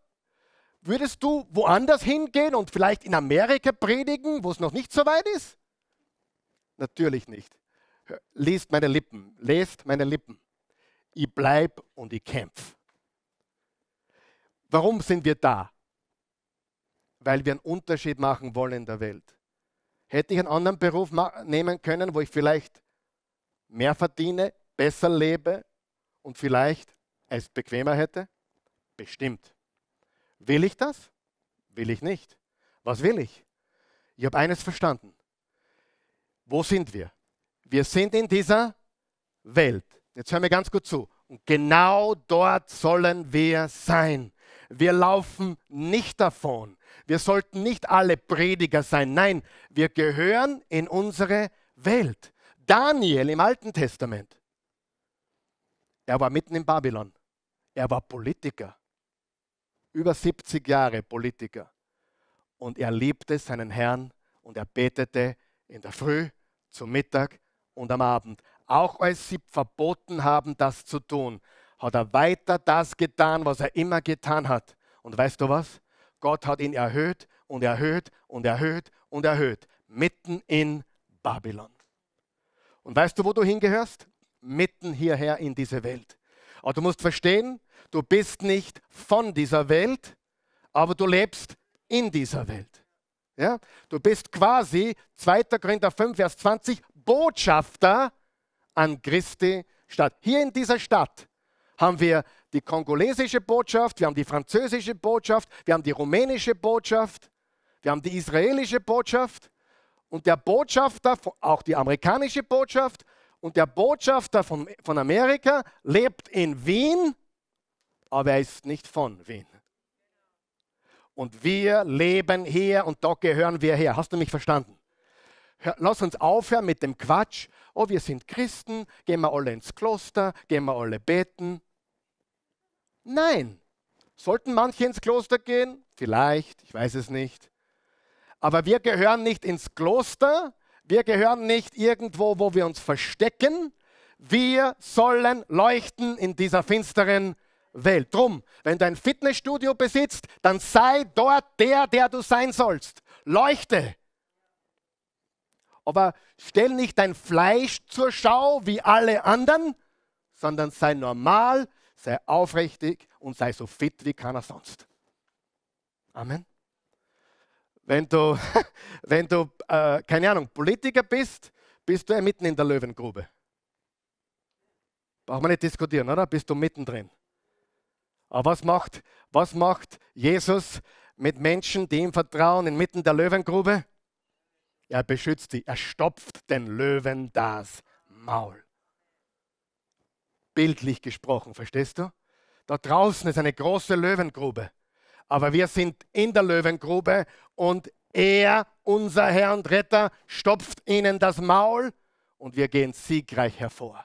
Speaker 1: würdest du woanders hingehen und vielleicht in Amerika predigen, wo es noch nicht so weit ist? Natürlich nicht. Lest meine Lippen, lest meine Lippen. Ich bleib und ich kämpfe. Warum sind wir da? Weil wir einen Unterschied machen wollen in der Welt. Hätte ich einen anderen Beruf nehmen können, wo ich vielleicht mehr verdiene, besser lebe und vielleicht es bequemer hätte? Bestimmt. Will ich das? Will ich nicht. Was will ich? Ich habe eines verstanden. Wo sind wir? Wir sind in dieser Welt. Jetzt hören wir ganz gut zu. Und genau dort sollen wir sein. Wir laufen nicht davon. Wir sollten nicht alle Prediger sein. Nein, wir gehören in unsere Welt. Daniel im Alten Testament. Er war mitten in Babylon. Er war Politiker. Über 70 Jahre Politiker. Und er liebte seinen Herrn und er betete in der Früh, zum Mittag und am Abend. Auch als sie verboten haben, das zu tun, hat er weiter das getan, was er immer getan hat. Und weißt du was? Gott hat ihn erhöht und erhöht und erhöht und erhöht, mitten in Babylon. Und weißt du, wo du hingehörst? Mitten hierher in diese Welt. Aber du musst verstehen, du bist nicht von dieser Welt, aber du lebst in dieser Welt. Ja? Du bist quasi, 2. Korinther 5, Vers 20, Botschafter an Christi Stadt. Hier in dieser Stadt haben wir die kongolesische Botschaft, wir haben die französische Botschaft, wir haben die rumänische Botschaft, wir haben die israelische Botschaft und der Botschafter, auch die amerikanische Botschaft und der Botschafter von, von Amerika lebt in Wien, aber er ist nicht von Wien. Und wir leben hier und da gehören wir her. Hast du mich verstanden? Lass uns aufhören mit dem Quatsch. Oh, wir sind Christen, gehen wir alle ins Kloster, gehen wir alle beten. Nein. Sollten manche ins Kloster gehen? Vielleicht, ich weiß es nicht. Aber wir gehören nicht ins Kloster, wir gehören nicht irgendwo, wo wir uns verstecken. Wir sollen leuchten in dieser finsteren Welt. Welt. Drum, wenn du ein Fitnessstudio besitzt, dann sei dort der, der du sein sollst. Leuchte. Aber stell nicht dein Fleisch zur Schau wie alle anderen, sondern sei normal, sei aufrichtig und sei so fit wie keiner sonst. Amen. Wenn du, wenn du äh, keine Ahnung, Politiker bist, bist du ja mitten in der Löwengrube. Brauchen wir nicht diskutieren, oder? Bist du mittendrin. Aber was macht, was macht Jesus mit Menschen, die ihm vertrauen, inmitten der Löwengrube? Er beschützt sie, er stopft den Löwen das Maul. Bildlich gesprochen, verstehst du? Da draußen ist eine große Löwengrube, aber wir sind in der Löwengrube und er, unser Herr und Retter, stopft ihnen das Maul und wir gehen siegreich hervor.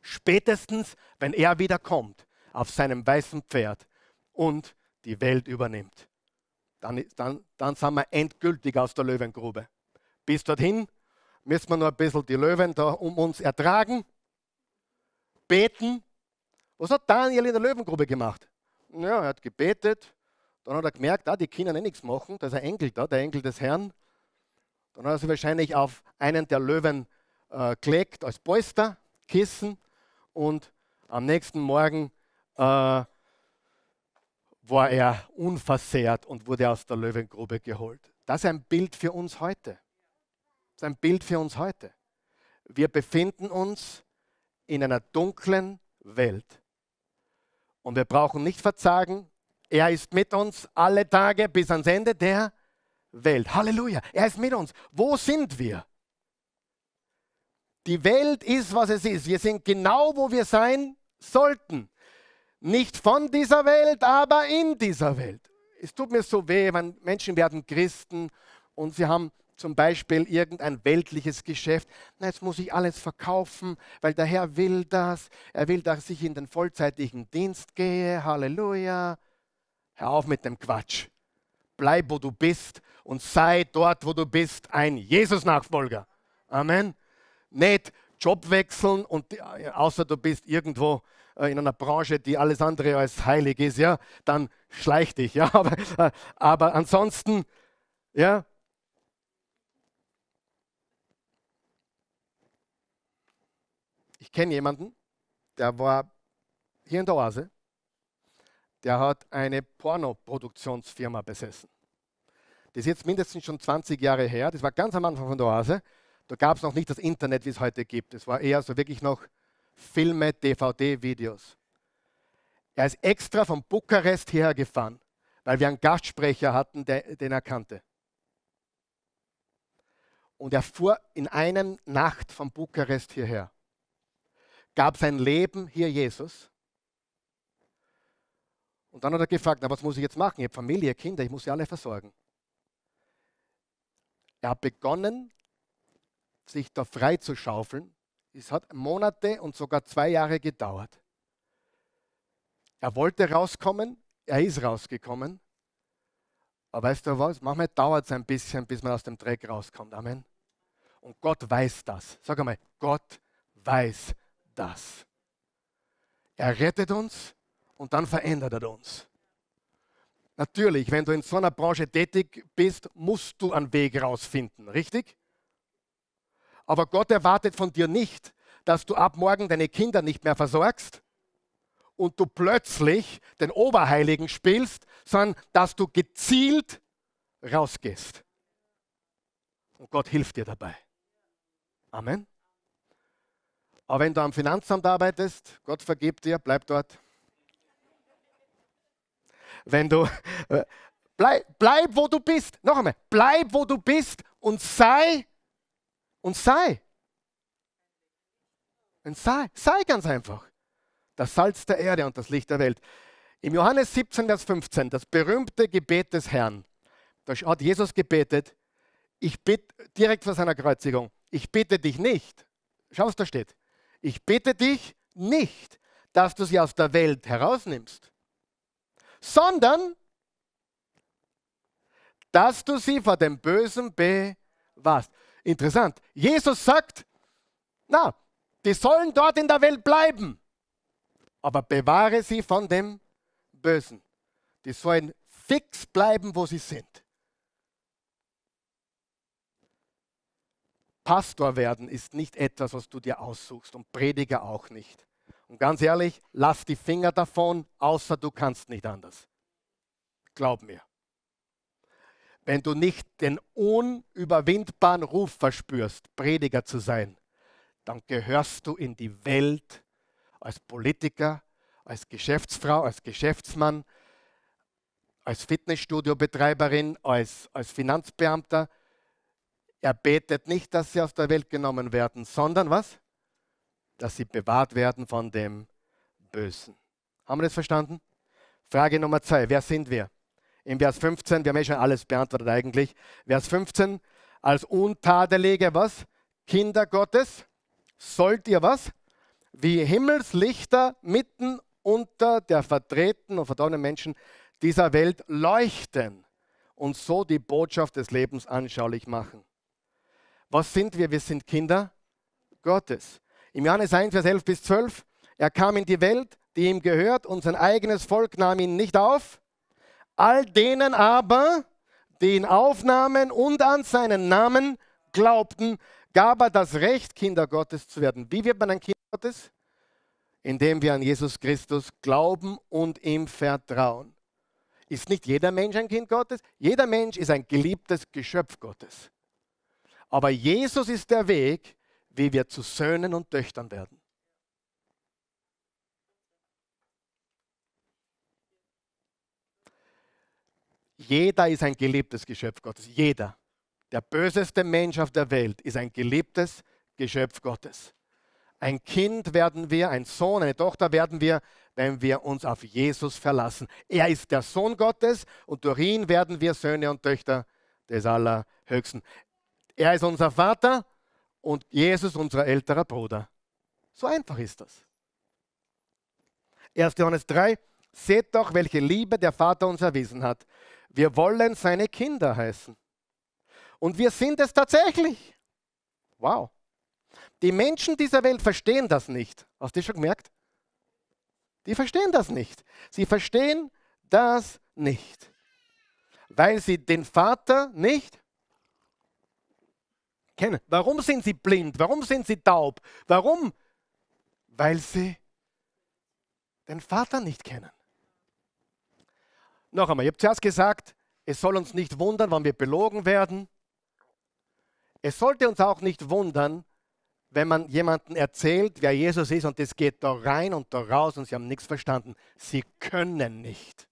Speaker 1: Spätestens, wenn er wiederkommt, auf seinem weißen Pferd und die Welt übernimmt. Dann, dann, dann sind wir endgültig aus der Löwengrube. Bis dorthin müssen wir noch ein bisschen die Löwen da um uns ertragen, beten. Was hat Daniel in der Löwengrube gemacht? Ja, er hat gebetet, dann hat er gemerkt, ah, die Kinder eh nichts machen, da ist ein Enkel da, der Enkel des Herrn. Dann hat er sich wahrscheinlich auf einen der Löwen äh, gelegt als Polster, Kissen. und am nächsten Morgen äh, war er unversehrt und wurde aus der Löwengrube geholt. Das ist ein Bild für uns heute. Das ist ein Bild für uns heute. Wir befinden uns in einer dunklen Welt. Und wir brauchen nicht verzagen, er ist mit uns alle Tage bis ans Ende der Welt. Halleluja, er ist mit uns. Wo sind wir? Die Welt ist, was es ist. Wir sind genau, wo wir sein sollten. Nicht von dieser Welt, aber in dieser Welt. Es tut mir so weh, wenn Menschen werden Christen und sie haben zum Beispiel irgendein weltliches Geschäft. Na, jetzt muss ich alles verkaufen, weil der Herr will das. Er will, dass ich in den vollzeitigen Dienst gehe. Halleluja. Hör auf mit dem Quatsch. Bleib, wo du bist und sei dort, wo du bist, ein Jesus-Nachfolger. Amen. Nicht Job wechseln und äh, außer du bist irgendwo äh, in einer Branche, die alles andere als heilig ist, ja, dann schleich dich. Ja, aber, äh, aber ansonsten, ja. Ich kenne jemanden, der war hier in der Oase, der hat eine Pornoproduktionsfirma besessen. Das ist jetzt mindestens schon 20 Jahre her. Das war ganz am Anfang von der Oase. Da gab es noch nicht das Internet, wie es heute gibt. Es war eher so wirklich noch Filme, DVD-Videos. Er ist extra von Bukarest hergefahren, weil wir einen Gastsprecher hatten, den er kannte. Und er fuhr in einer Nacht von Bukarest hierher, gab sein Leben hier Jesus. Und dann hat er gefragt, na, was muss ich jetzt machen? Ich habe Familie, Kinder, ich muss sie alle versorgen. Er hat begonnen, sich da frei zu schaufeln es hat Monate und sogar zwei Jahre gedauert. Er wollte rauskommen, er ist rausgekommen. Aber weißt du was? Manchmal dauert es ein bisschen, bis man aus dem Dreck rauskommt. Amen. Und Gott weiß das. Sag einmal, Gott weiß das. Er rettet uns und dann verändert er uns. Natürlich, wenn du in so einer Branche tätig bist, musst du einen Weg rausfinden, richtig? Aber Gott erwartet von dir nicht, dass du ab morgen deine Kinder nicht mehr versorgst und du plötzlich den Oberheiligen spielst, sondern dass du gezielt rausgehst. Und Gott hilft dir dabei. Amen. Aber wenn du am Finanzamt arbeitest, Gott vergibt dir, bleib dort. Wenn du, äh, bleib, bleib wo du bist, noch einmal, bleib wo du bist und sei und sei. Und sei, sei ganz einfach. Das Salz der Erde und das Licht der Welt. Im Johannes 17, Vers 15, das berühmte Gebet des Herrn. Da hat Jesus gebetet, ich bitte direkt vor seiner Kreuzigung, ich bitte dich nicht. Schau, was da steht. Ich bitte dich nicht, dass du sie aus der Welt herausnimmst, sondern dass du sie vor dem Bösen bewahrst. Interessant. Jesus sagt, na, die sollen dort in der Welt bleiben, aber bewahre sie von dem Bösen. Die sollen fix bleiben, wo sie sind. Pastor werden ist nicht etwas, was du dir aussuchst und Prediger auch nicht. Und ganz ehrlich, lass die Finger davon, außer du kannst nicht anders. Glaub mir wenn du nicht den unüberwindbaren Ruf verspürst, Prediger zu sein, dann gehörst du in die Welt als Politiker, als Geschäftsfrau, als Geschäftsmann, als Fitnessstudiobetreiberin, als, als Finanzbeamter. Er betet nicht, dass sie aus der Welt genommen werden, sondern was? Dass sie bewahrt werden von dem Bösen. Haben wir das verstanden? Frage Nummer zwei, wer sind wir? im Vers 15, wir haben ja eh schon alles beantwortet eigentlich. Vers 15, als untadelige was? Kinder Gottes, sollt ihr was? Wie Himmelslichter mitten unter der vertretenen und verdorbenen Menschen dieser Welt leuchten und so die Botschaft des Lebens anschaulich machen. Was sind wir? Wir sind Kinder Gottes. Im Johannes 1, Vers 11 bis 12, er kam in die Welt, die ihm gehört, und sein eigenes Volk nahm ihn nicht auf all denen aber, die ihn aufnahmen und an seinen Namen glaubten, gab er das Recht, Kinder Gottes zu werden. Wie wird man ein Kind Gottes? Indem wir an Jesus Christus glauben und ihm vertrauen. Ist nicht jeder Mensch ein Kind Gottes? Jeder Mensch ist ein geliebtes Geschöpf Gottes. Aber Jesus ist der Weg, wie wir zu Söhnen und Töchtern werden. Jeder ist ein geliebtes Geschöpf Gottes. Jeder. Der böseste Mensch auf der Welt ist ein geliebtes Geschöpf Gottes. Ein Kind werden wir, ein Sohn, eine Tochter werden wir, wenn wir uns auf Jesus verlassen. Er ist der Sohn Gottes und durch ihn werden wir Söhne und Töchter des Allerhöchsten. Er ist unser Vater und Jesus unser älterer Bruder. So einfach ist das. 1. Johannes 3, seht doch, welche Liebe der Vater uns erwiesen hat, wir wollen seine Kinder heißen. Und wir sind es tatsächlich. Wow. Die Menschen dieser Welt verstehen das nicht. Hast du das schon gemerkt? Die verstehen das nicht. Sie verstehen das nicht, weil sie den Vater nicht kennen. Warum sind sie blind? Warum sind sie taub? Warum? Weil sie den Vater nicht kennen. Noch einmal, ich habe zuerst gesagt, es soll uns nicht wundern, wann wir belogen werden. Es sollte uns auch nicht wundern, wenn man jemanden erzählt, wer Jesus ist und es geht da rein und da raus und sie haben nichts verstanden. Sie können nicht.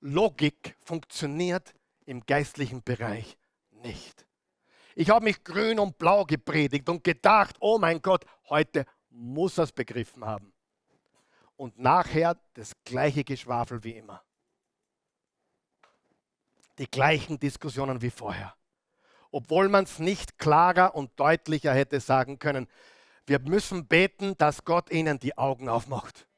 Speaker 1: Logik funktioniert im geistlichen Bereich nicht. Ich habe mich grün und blau gepredigt und gedacht, oh mein Gott, heute muss er es begriffen haben. Und nachher das gleiche Geschwafel wie immer die gleichen Diskussionen wie vorher. Obwohl man es nicht klarer und deutlicher hätte sagen können. Wir müssen beten, dass Gott ihnen die Augen aufmacht.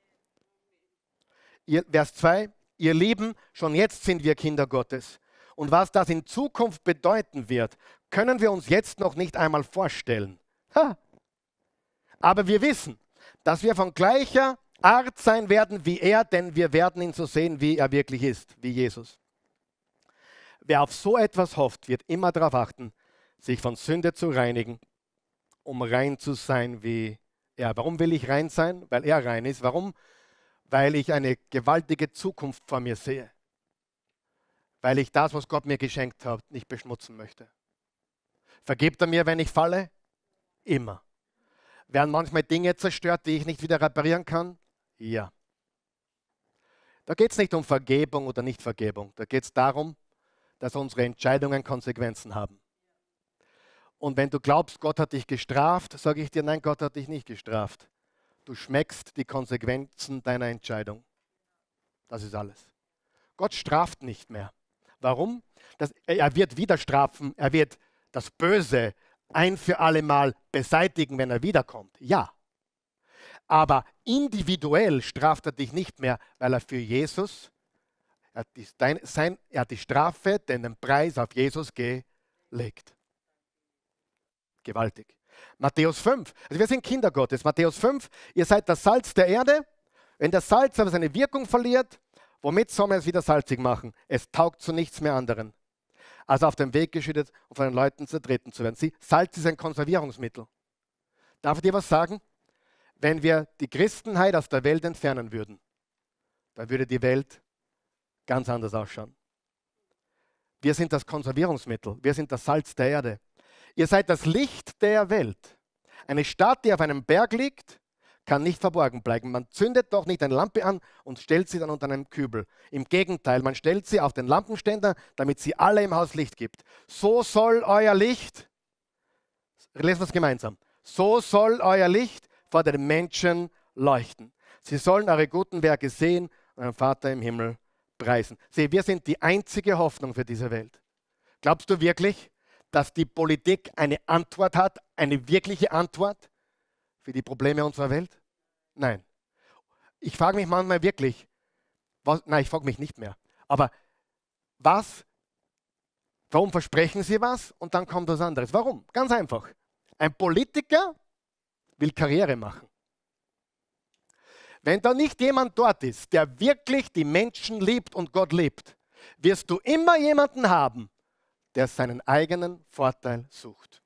Speaker 1: Ihr, Vers 2, ihr Lieben, schon jetzt sind wir Kinder Gottes. Und was das in Zukunft bedeuten wird, können wir uns jetzt noch nicht einmal vorstellen. Ha. Aber wir wissen, dass wir von gleicher Art sein werden wie er, denn wir werden ihn so sehen, wie er wirklich ist, wie Jesus. Wer auf so etwas hofft, wird immer darauf achten, sich von Sünde zu reinigen, um rein zu sein wie er. Warum will ich rein sein? Weil er rein ist. Warum? Weil ich eine gewaltige Zukunft vor mir sehe. Weil ich das, was Gott mir geschenkt hat, nicht beschmutzen möchte. Vergebt er mir, wenn ich falle? Immer. Werden manchmal Dinge zerstört, die ich nicht wieder reparieren kann? Ja. Da geht es nicht um Vergebung oder Nichtvergebung. Da geht es darum, dass unsere Entscheidungen Konsequenzen haben. Und wenn du glaubst, Gott hat dich gestraft, sage ich dir, nein, Gott hat dich nicht gestraft. Du schmeckst die Konsequenzen deiner Entscheidung. Das ist alles. Gott straft nicht mehr. Warum? Das, er wird wieder strafen. Er wird das Böse ein für alle Mal beseitigen, wenn er wiederkommt. Ja. Aber individuell straft er dich nicht mehr, weil er für Jesus er hat, die, dein, sein, er hat die Strafe, denn den Preis auf Jesus gelegt. Gewaltig. Matthäus 5. Also wir sind Kinder Gottes. Matthäus 5. Ihr seid das Salz der Erde. Wenn das Salz aber seine Wirkung verliert, womit soll man es wieder salzig machen? Es taugt zu nichts mehr anderen. Also auf den Weg geschüttet um von den Leuten zertreten zu werden. Sie, Salz ist ein Konservierungsmittel. Darf ich dir was sagen? Wenn wir die Christenheit aus der Welt entfernen würden, dann würde die Welt ganz anders ausschauen. Wir sind das Konservierungsmittel, wir sind das Salz der Erde. Ihr seid das Licht der Welt. Eine Stadt, die auf einem Berg liegt, kann nicht verborgen bleiben. Man zündet doch nicht eine Lampe an und stellt sie dann unter einem Kübel. Im Gegenteil, man stellt sie auf den Lampenständer, damit sie alle im Haus Licht gibt. So soll euer Licht, lesen wir es gemeinsam, so soll euer Licht vor den Menschen leuchten. Sie sollen eure guten Werke sehen und euren Vater im Himmel leuchten preisen. Sieh, wir sind die einzige Hoffnung für diese Welt. Glaubst du wirklich, dass die Politik eine Antwort hat, eine wirkliche Antwort für die Probleme unserer Welt? Nein. Ich frage mich manchmal wirklich, was, nein, ich frage mich nicht mehr, aber was, warum versprechen sie was und dann kommt was anderes? Warum? Ganz einfach. Ein Politiker will Karriere machen. Wenn da nicht jemand dort ist, der wirklich die Menschen liebt und Gott liebt, wirst du immer jemanden haben, der seinen eigenen Vorteil sucht.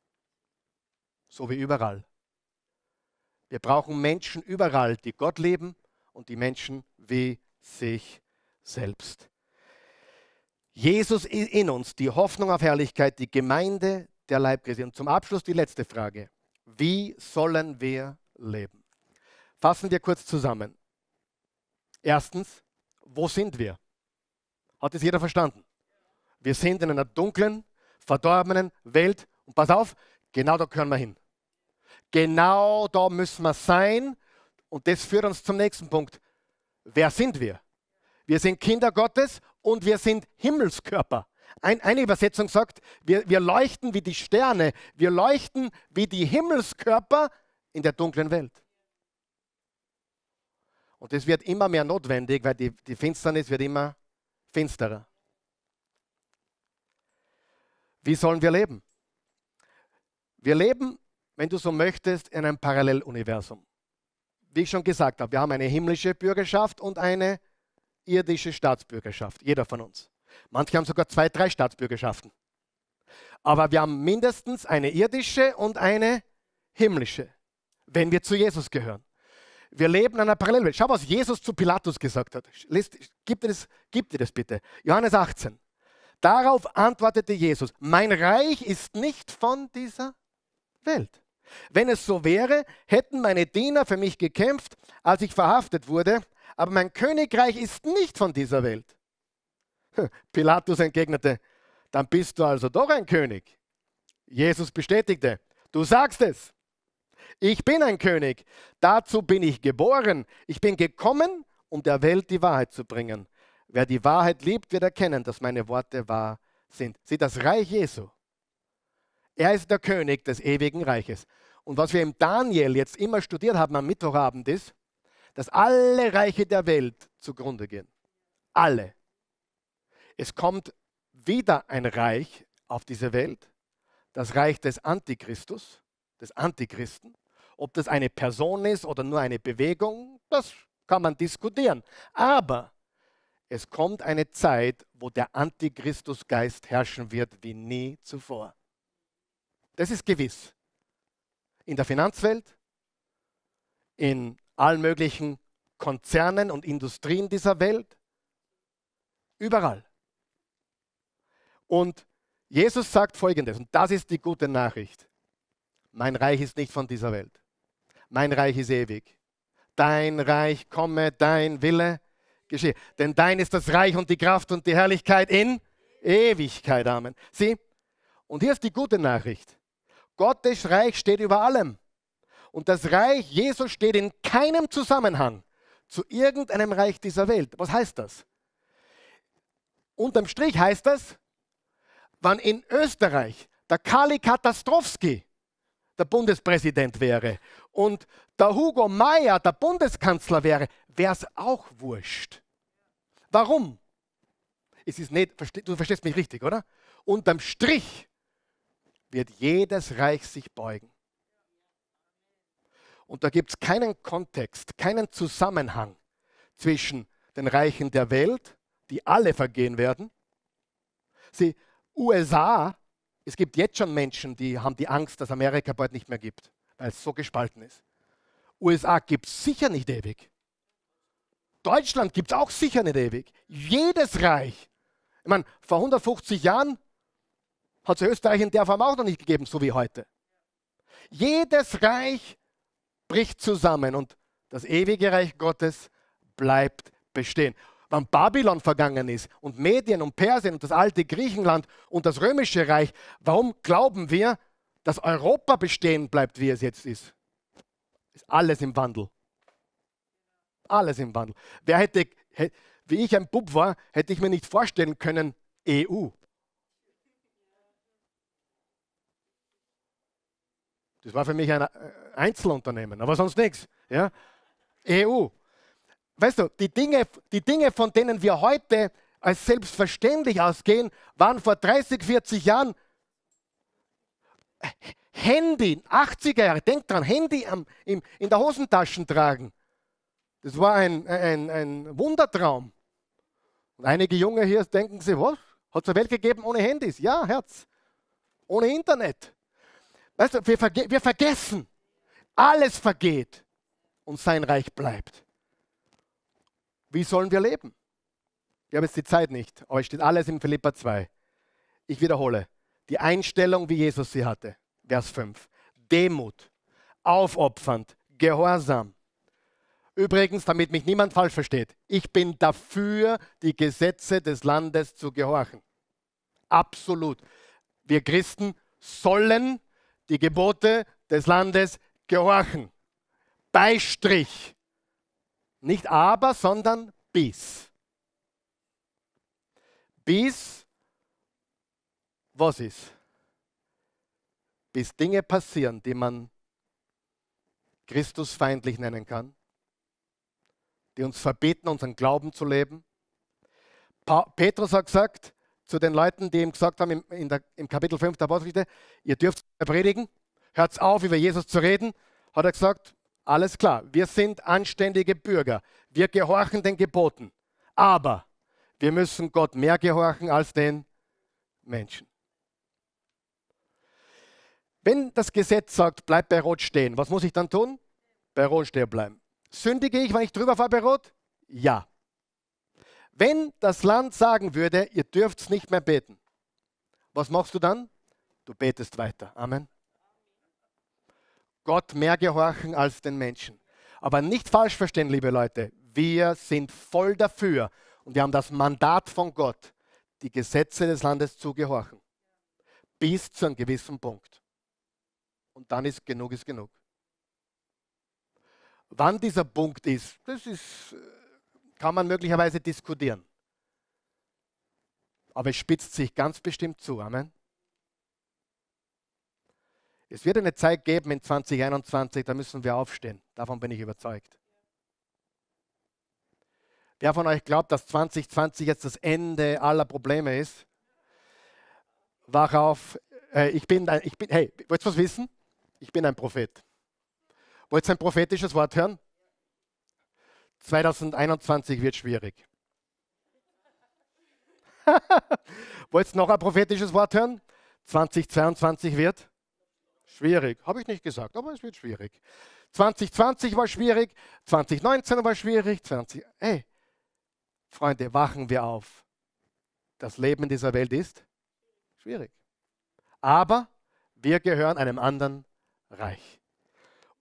Speaker 1: So wie überall. Wir brauchen Menschen überall, die Gott lieben und die Menschen wie sich selbst. Jesus in uns, die Hoffnung auf Herrlichkeit, die Gemeinde der Leib Christi. Und zum Abschluss die letzte Frage. Wie sollen wir leben? Fassen wir kurz zusammen. Erstens, wo sind wir? Hat es jeder verstanden? Wir sind in einer dunklen, verdorbenen Welt. Und pass auf, genau da können wir hin. Genau da müssen wir sein. Und das führt uns zum nächsten Punkt. Wer sind wir? Wir sind Kinder Gottes und wir sind Himmelskörper. Ein, eine Übersetzung sagt, wir, wir leuchten wie die Sterne, wir leuchten wie die Himmelskörper in der dunklen Welt. Und das wird immer mehr notwendig, weil die, die Finsternis wird immer finsterer. Wie sollen wir leben? Wir leben, wenn du so möchtest, in einem Paralleluniversum. Wie ich schon gesagt habe, wir haben eine himmlische Bürgerschaft und eine irdische Staatsbürgerschaft, jeder von uns. Manche haben sogar zwei, drei Staatsbürgerschaften. Aber wir haben mindestens eine irdische und eine himmlische, wenn wir zu Jesus gehören. Wir leben in einer Parallelwelt. Schau, was Jesus zu Pilatus gesagt hat. Lest, gib, dir das, gib dir das bitte. Johannes 18. Darauf antwortete Jesus, mein Reich ist nicht von dieser Welt. Wenn es so wäre, hätten meine Diener für mich gekämpft, als ich verhaftet wurde, aber mein Königreich ist nicht von dieser Welt. Hm, Pilatus entgegnete, dann bist du also doch ein König. Jesus bestätigte, du sagst es. Ich bin ein König. Dazu bin ich geboren. Ich bin gekommen, um der Welt die Wahrheit zu bringen. Wer die Wahrheit liebt, wird erkennen, dass meine Worte wahr sind. Sieh das Reich Jesu. Er ist der König des ewigen Reiches. Und was wir im Daniel jetzt immer studiert haben am Mittwochabend ist, dass alle Reiche der Welt zugrunde gehen. Alle. Es kommt wieder ein Reich auf diese Welt, das Reich des Antichristus des Antichristen. Ob das eine Person ist oder nur eine Bewegung, das kann man diskutieren. Aber es kommt eine Zeit, wo der Antichristusgeist herrschen wird wie nie zuvor. Das ist gewiss. In der Finanzwelt, in allen möglichen Konzernen und Industrien dieser Welt, überall. Und Jesus sagt Folgendes, und das ist die gute Nachricht. Mein Reich ist nicht von dieser Welt. Mein Reich ist ewig. Dein Reich komme, dein Wille geschehe. Denn dein ist das Reich und die Kraft und die Herrlichkeit in Ewigkeit. Amen. Sieh, und hier ist die gute Nachricht. Gottes Reich steht über allem. Und das Reich Jesus steht in keinem Zusammenhang zu irgendeinem Reich dieser Welt. Was heißt das? Unterm Strich heißt das, wann in Österreich der Kali Katastrowski der Bundespräsident wäre und der Hugo Mayer der Bundeskanzler wäre, wäre es auch wurscht. Warum? Es ist nicht, du verstehst mich richtig, oder? Unterm Strich wird jedes Reich sich beugen. Und da gibt es keinen Kontext, keinen Zusammenhang zwischen den Reichen der Welt, die alle vergehen werden. Sie, USA es gibt jetzt schon Menschen, die haben die Angst, dass Amerika bald nicht mehr gibt, weil es so gespalten ist. USA gibt es sicher nicht ewig. Deutschland gibt es auch sicher nicht ewig. Jedes Reich. Ich meine, vor 150 Jahren hat es Österreich in der Form auch noch nicht gegeben, so wie heute. Jedes Reich bricht zusammen und das ewige Reich Gottes bleibt bestehen wann Babylon vergangen ist und Medien und Persien und das alte Griechenland und das römische Reich, warum glauben wir, dass Europa bestehen bleibt, wie es jetzt ist? Ist alles im Wandel. Alles im Wandel. Wer hätte, wie ich ein Bub war, hätte ich mir nicht vorstellen können, EU. Das war für mich ein äh, Einzelunternehmen, aber sonst nichts. Ja? EU weißt du, die Dinge, die Dinge, von denen wir heute als selbstverständlich ausgehen, waren vor 30, 40 Jahren äh, Handy, 80er Jahre, denk dran, Handy am, im, in der Hosentasche tragen. Das war ein, ein, ein Wundertraum. Und einige Junge hier denken sich, was? Hat es eine Welt gegeben ohne Handys? Ja, Herz. Ohne Internet. Weißt du, wir, verge wir vergessen. Alles vergeht und sein Reich bleibt. Wie sollen wir leben? Wir haben jetzt die Zeit nicht, aber es steht alles in Philippa 2. Ich wiederhole, die Einstellung, wie Jesus sie hatte, Vers 5. Demut, aufopfernd, gehorsam. Übrigens, damit mich niemand falsch versteht, ich bin dafür, die Gesetze des Landes zu gehorchen. Absolut. Wir Christen sollen die Gebote des Landes gehorchen. Beistrich. Nicht aber, sondern bis. Bis was ist? Bis Dinge passieren, die man Christusfeindlich nennen kann, die uns verbieten, unseren Glauben zu leben. Petrus hat gesagt zu den Leuten, die ihm gesagt haben im, in der, im Kapitel 5 der Apostelgeschichte, ihr dürft predigen, hört auf, über Jesus zu reden, hat er gesagt, alles klar, wir sind anständige Bürger. Wir gehorchen den Geboten. Aber wir müssen Gott mehr gehorchen als den Menschen. Wenn das Gesetz sagt, bleib bei Rot stehen, was muss ich dann tun? Bei Rot stehen bleiben. Sündige ich, wenn ich drüber fahre bei Rot? Ja. Wenn das Land sagen würde, ihr dürft es nicht mehr beten, was machst du dann? Du betest weiter. Amen. Gott mehr gehorchen als den Menschen. Aber nicht falsch verstehen, liebe Leute, wir sind voll dafür und wir haben das Mandat von Gott, die Gesetze des Landes zu gehorchen. Bis zu einem gewissen Punkt. Und dann ist genug ist genug. Wann dieser Punkt ist, das ist, äh, kann man möglicherweise diskutieren. Aber es spitzt sich ganz bestimmt zu. Amen. Es wird eine Zeit geben in 2021, da müssen wir aufstehen. Davon bin ich überzeugt. Wer von euch glaubt, dass 2020 jetzt das Ende aller Probleme ist? Wach auf. Äh, ich bin, ich bin, hey, wollt ihr was wissen? Ich bin ein Prophet. Wollt ihr ein prophetisches Wort hören? 2021 wird schwierig. wollt ihr noch ein prophetisches Wort hören? 2022 wird schwierig schwierig. Habe ich nicht gesagt, aber es wird schwierig. 2020 war schwierig, 2019 war schwierig, 20. Hey, Freunde, wachen wir auf. Das Leben in dieser Welt ist schwierig. Aber wir gehören einem anderen Reich.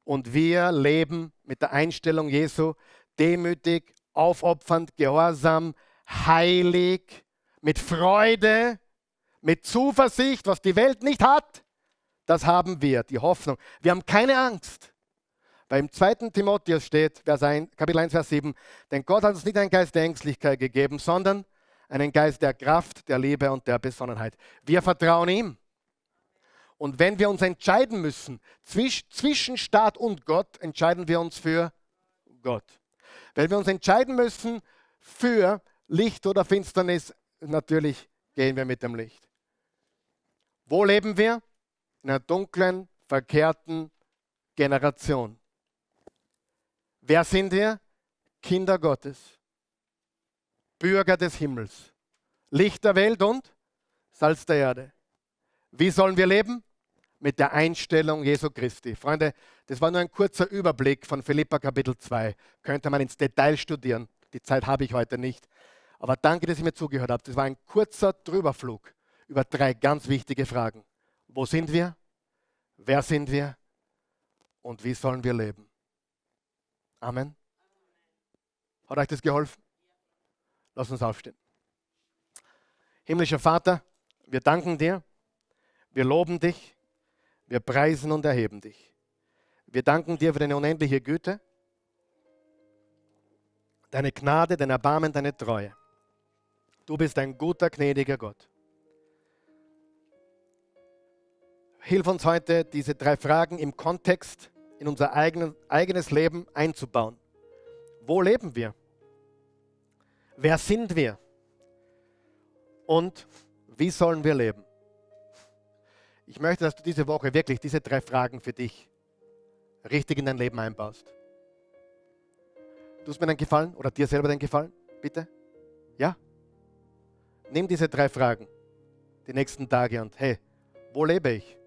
Speaker 1: Und wir leben mit der Einstellung Jesu demütig, aufopfernd, gehorsam, heilig, mit Freude, mit Zuversicht, was die Welt nicht hat. Das haben wir, die Hoffnung. Wir haben keine Angst. Weil im 2. Timotheus steht, Vers 1, Kapitel 1, Vers 7, denn Gott hat uns nicht einen Geist der Ängstlichkeit gegeben, sondern einen Geist der Kraft, der Liebe und der Besonnenheit. Wir vertrauen ihm. Und wenn wir uns entscheiden müssen, zwisch, zwischen Staat und Gott, entscheiden wir uns für Gott. Wenn wir uns entscheiden müssen für Licht oder Finsternis, natürlich gehen wir mit dem Licht. Wo leben wir? in einer dunklen, verkehrten Generation. Wer sind wir? Kinder Gottes, Bürger des Himmels, Licht der Welt und Salz der Erde. Wie sollen wir leben? Mit der Einstellung Jesu Christi. Freunde, das war nur ein kurzer Überblick von Philippa Kapitel 2. Könnte man ins Detail studieren. Die Zeit habe ich heute nicht. Aber danke, dass ihr mir zugehört habt. Das war ein kurzer Drüberflug über drei ganz wichtige Fragen. Wo sind wir? Wer sind wir? Und wie sollen wir leben? Amen. Hat euch das geholfen? Lass uns aufstehen. Himmlischer Vater, wir danken dir, wir loben dich, wir preisen und erheben dich. Wir danken dir für deine unendliche Güte, deine Gnade, dein Erbarmen, deine Treue. Du bist ein guter, gnädiger Gott. Hilf uns heute, diese drei Fragen im Kontext in unser eigenes Leben einzubauen. Wo leben wir? Wer sind wir? Und wie sollen wir leben? Ich möchte, dass du diese Woche wirklich diese drei Fragen für dich richtig in dein Leben einbaust. Tust mir einen Gefallen oder dir selber den Gefallen, bitte? Ja? Nimm diese drei Fragen die nächsten Tage und hey, wo lebe ich?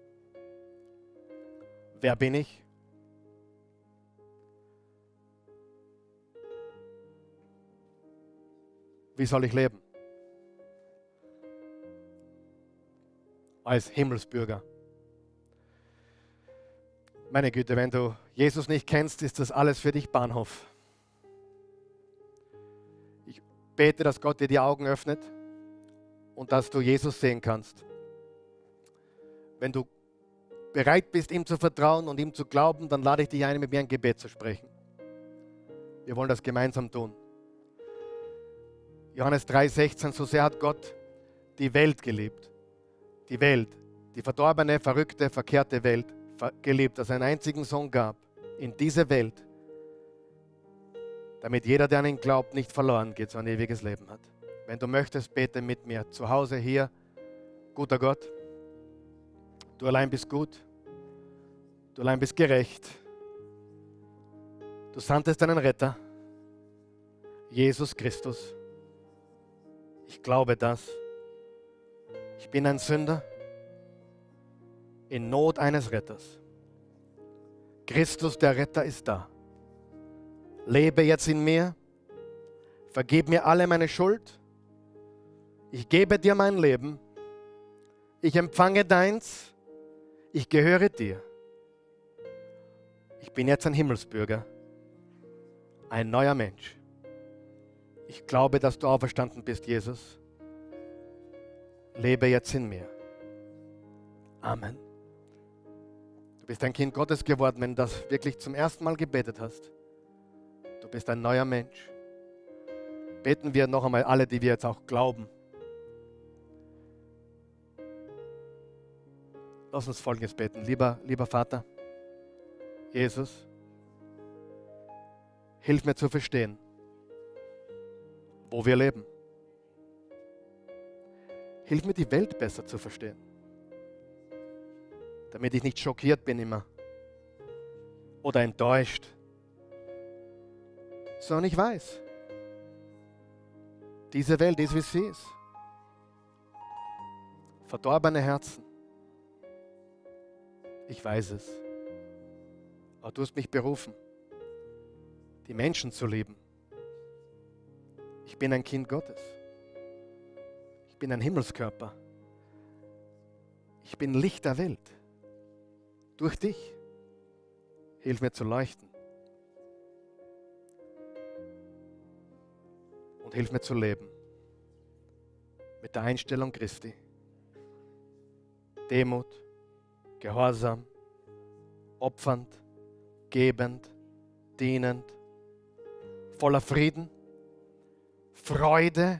Speaker 1: Wer bin ich? Wie soll ich leben? Als Himmelsbürger. Meine Güte, wenn du Jesus nicht kennst, ist das alles für dich Bahnhof. Ich bete, dass Gott dir die Augen öffnet und dass du Jesus sehen kannst. Wenn du bereit bist, ihm zu vertrauen und ihm zu glauben, dann lade ich dich ein, mit mir ein Gebet zu sprechen. Wir wollen das gemeinsam tun. Johannes 3,16, so sehr hat Gott die Welt geliebt. Die Welt, die verdorbene, verrückte, verkehrte Welt geliebt, dass er einen einzigen Sohn gab in diese Welt, damit jeder, der an ihn glaubt, nicht verloren geht, sondern ewiges Leben hat. Wenn du möchtest, bete mit mir zu Hause hier. Guter Gott, du allein bist gut. Du allein bist gerecht. Du sandest deinen Retter, Jesus Christus. Ich glaube das. Ich bin ein Sünder in Not eines Retters. Christus, der Retter, ist da. Lebe jetzt in mir. Vergib mir alle meine Schuld. Ich gebe dir mein Leben. Ich empfange deins. Ich gehöre dir ich bin jetzt ein Himmelsbürger, ein neuer Mensch. Ich glaube, dass du auferstanden bist, Jesus. Lebe jetzt in mir. Amen. Du bist ein Kind Gottes geworden, wenn du das wirklich zum ersten Mal gebetet hast. Du bist ein neuer Mensch. Beten wir noch einmal alle, die wir jetzt auch glauben. Lass uns Folgendes beten. Lieber, lieber Vater, Jesus, hilf mir zu verstehen, wo wir leben. Hilf mir die Welt besser zu verstehen, damit ich nicht schockiert bin immer oder enttäuscht, sondern ich weiß, diese Welt ist, wie sie ist. Verdorbene Herzen. Ich weiß es. Aber du hast mich berufen, die Menschen zu lieben. Ich bin ein Kind Gottes. Ich bin ein Himmelskörper. Ich bin Licht der Welt. Durch dich. Hilf mir zu leuchten. Und hilf mir zu leben. Mit der Einstellung Christi. Demut, Gehorsam, opfernd gebend, dienend, voller Frieden, Freude,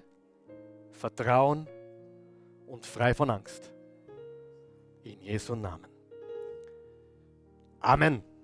Speaker 1: Vertrauen und frei von Angst. In Jesu Namen. Amen.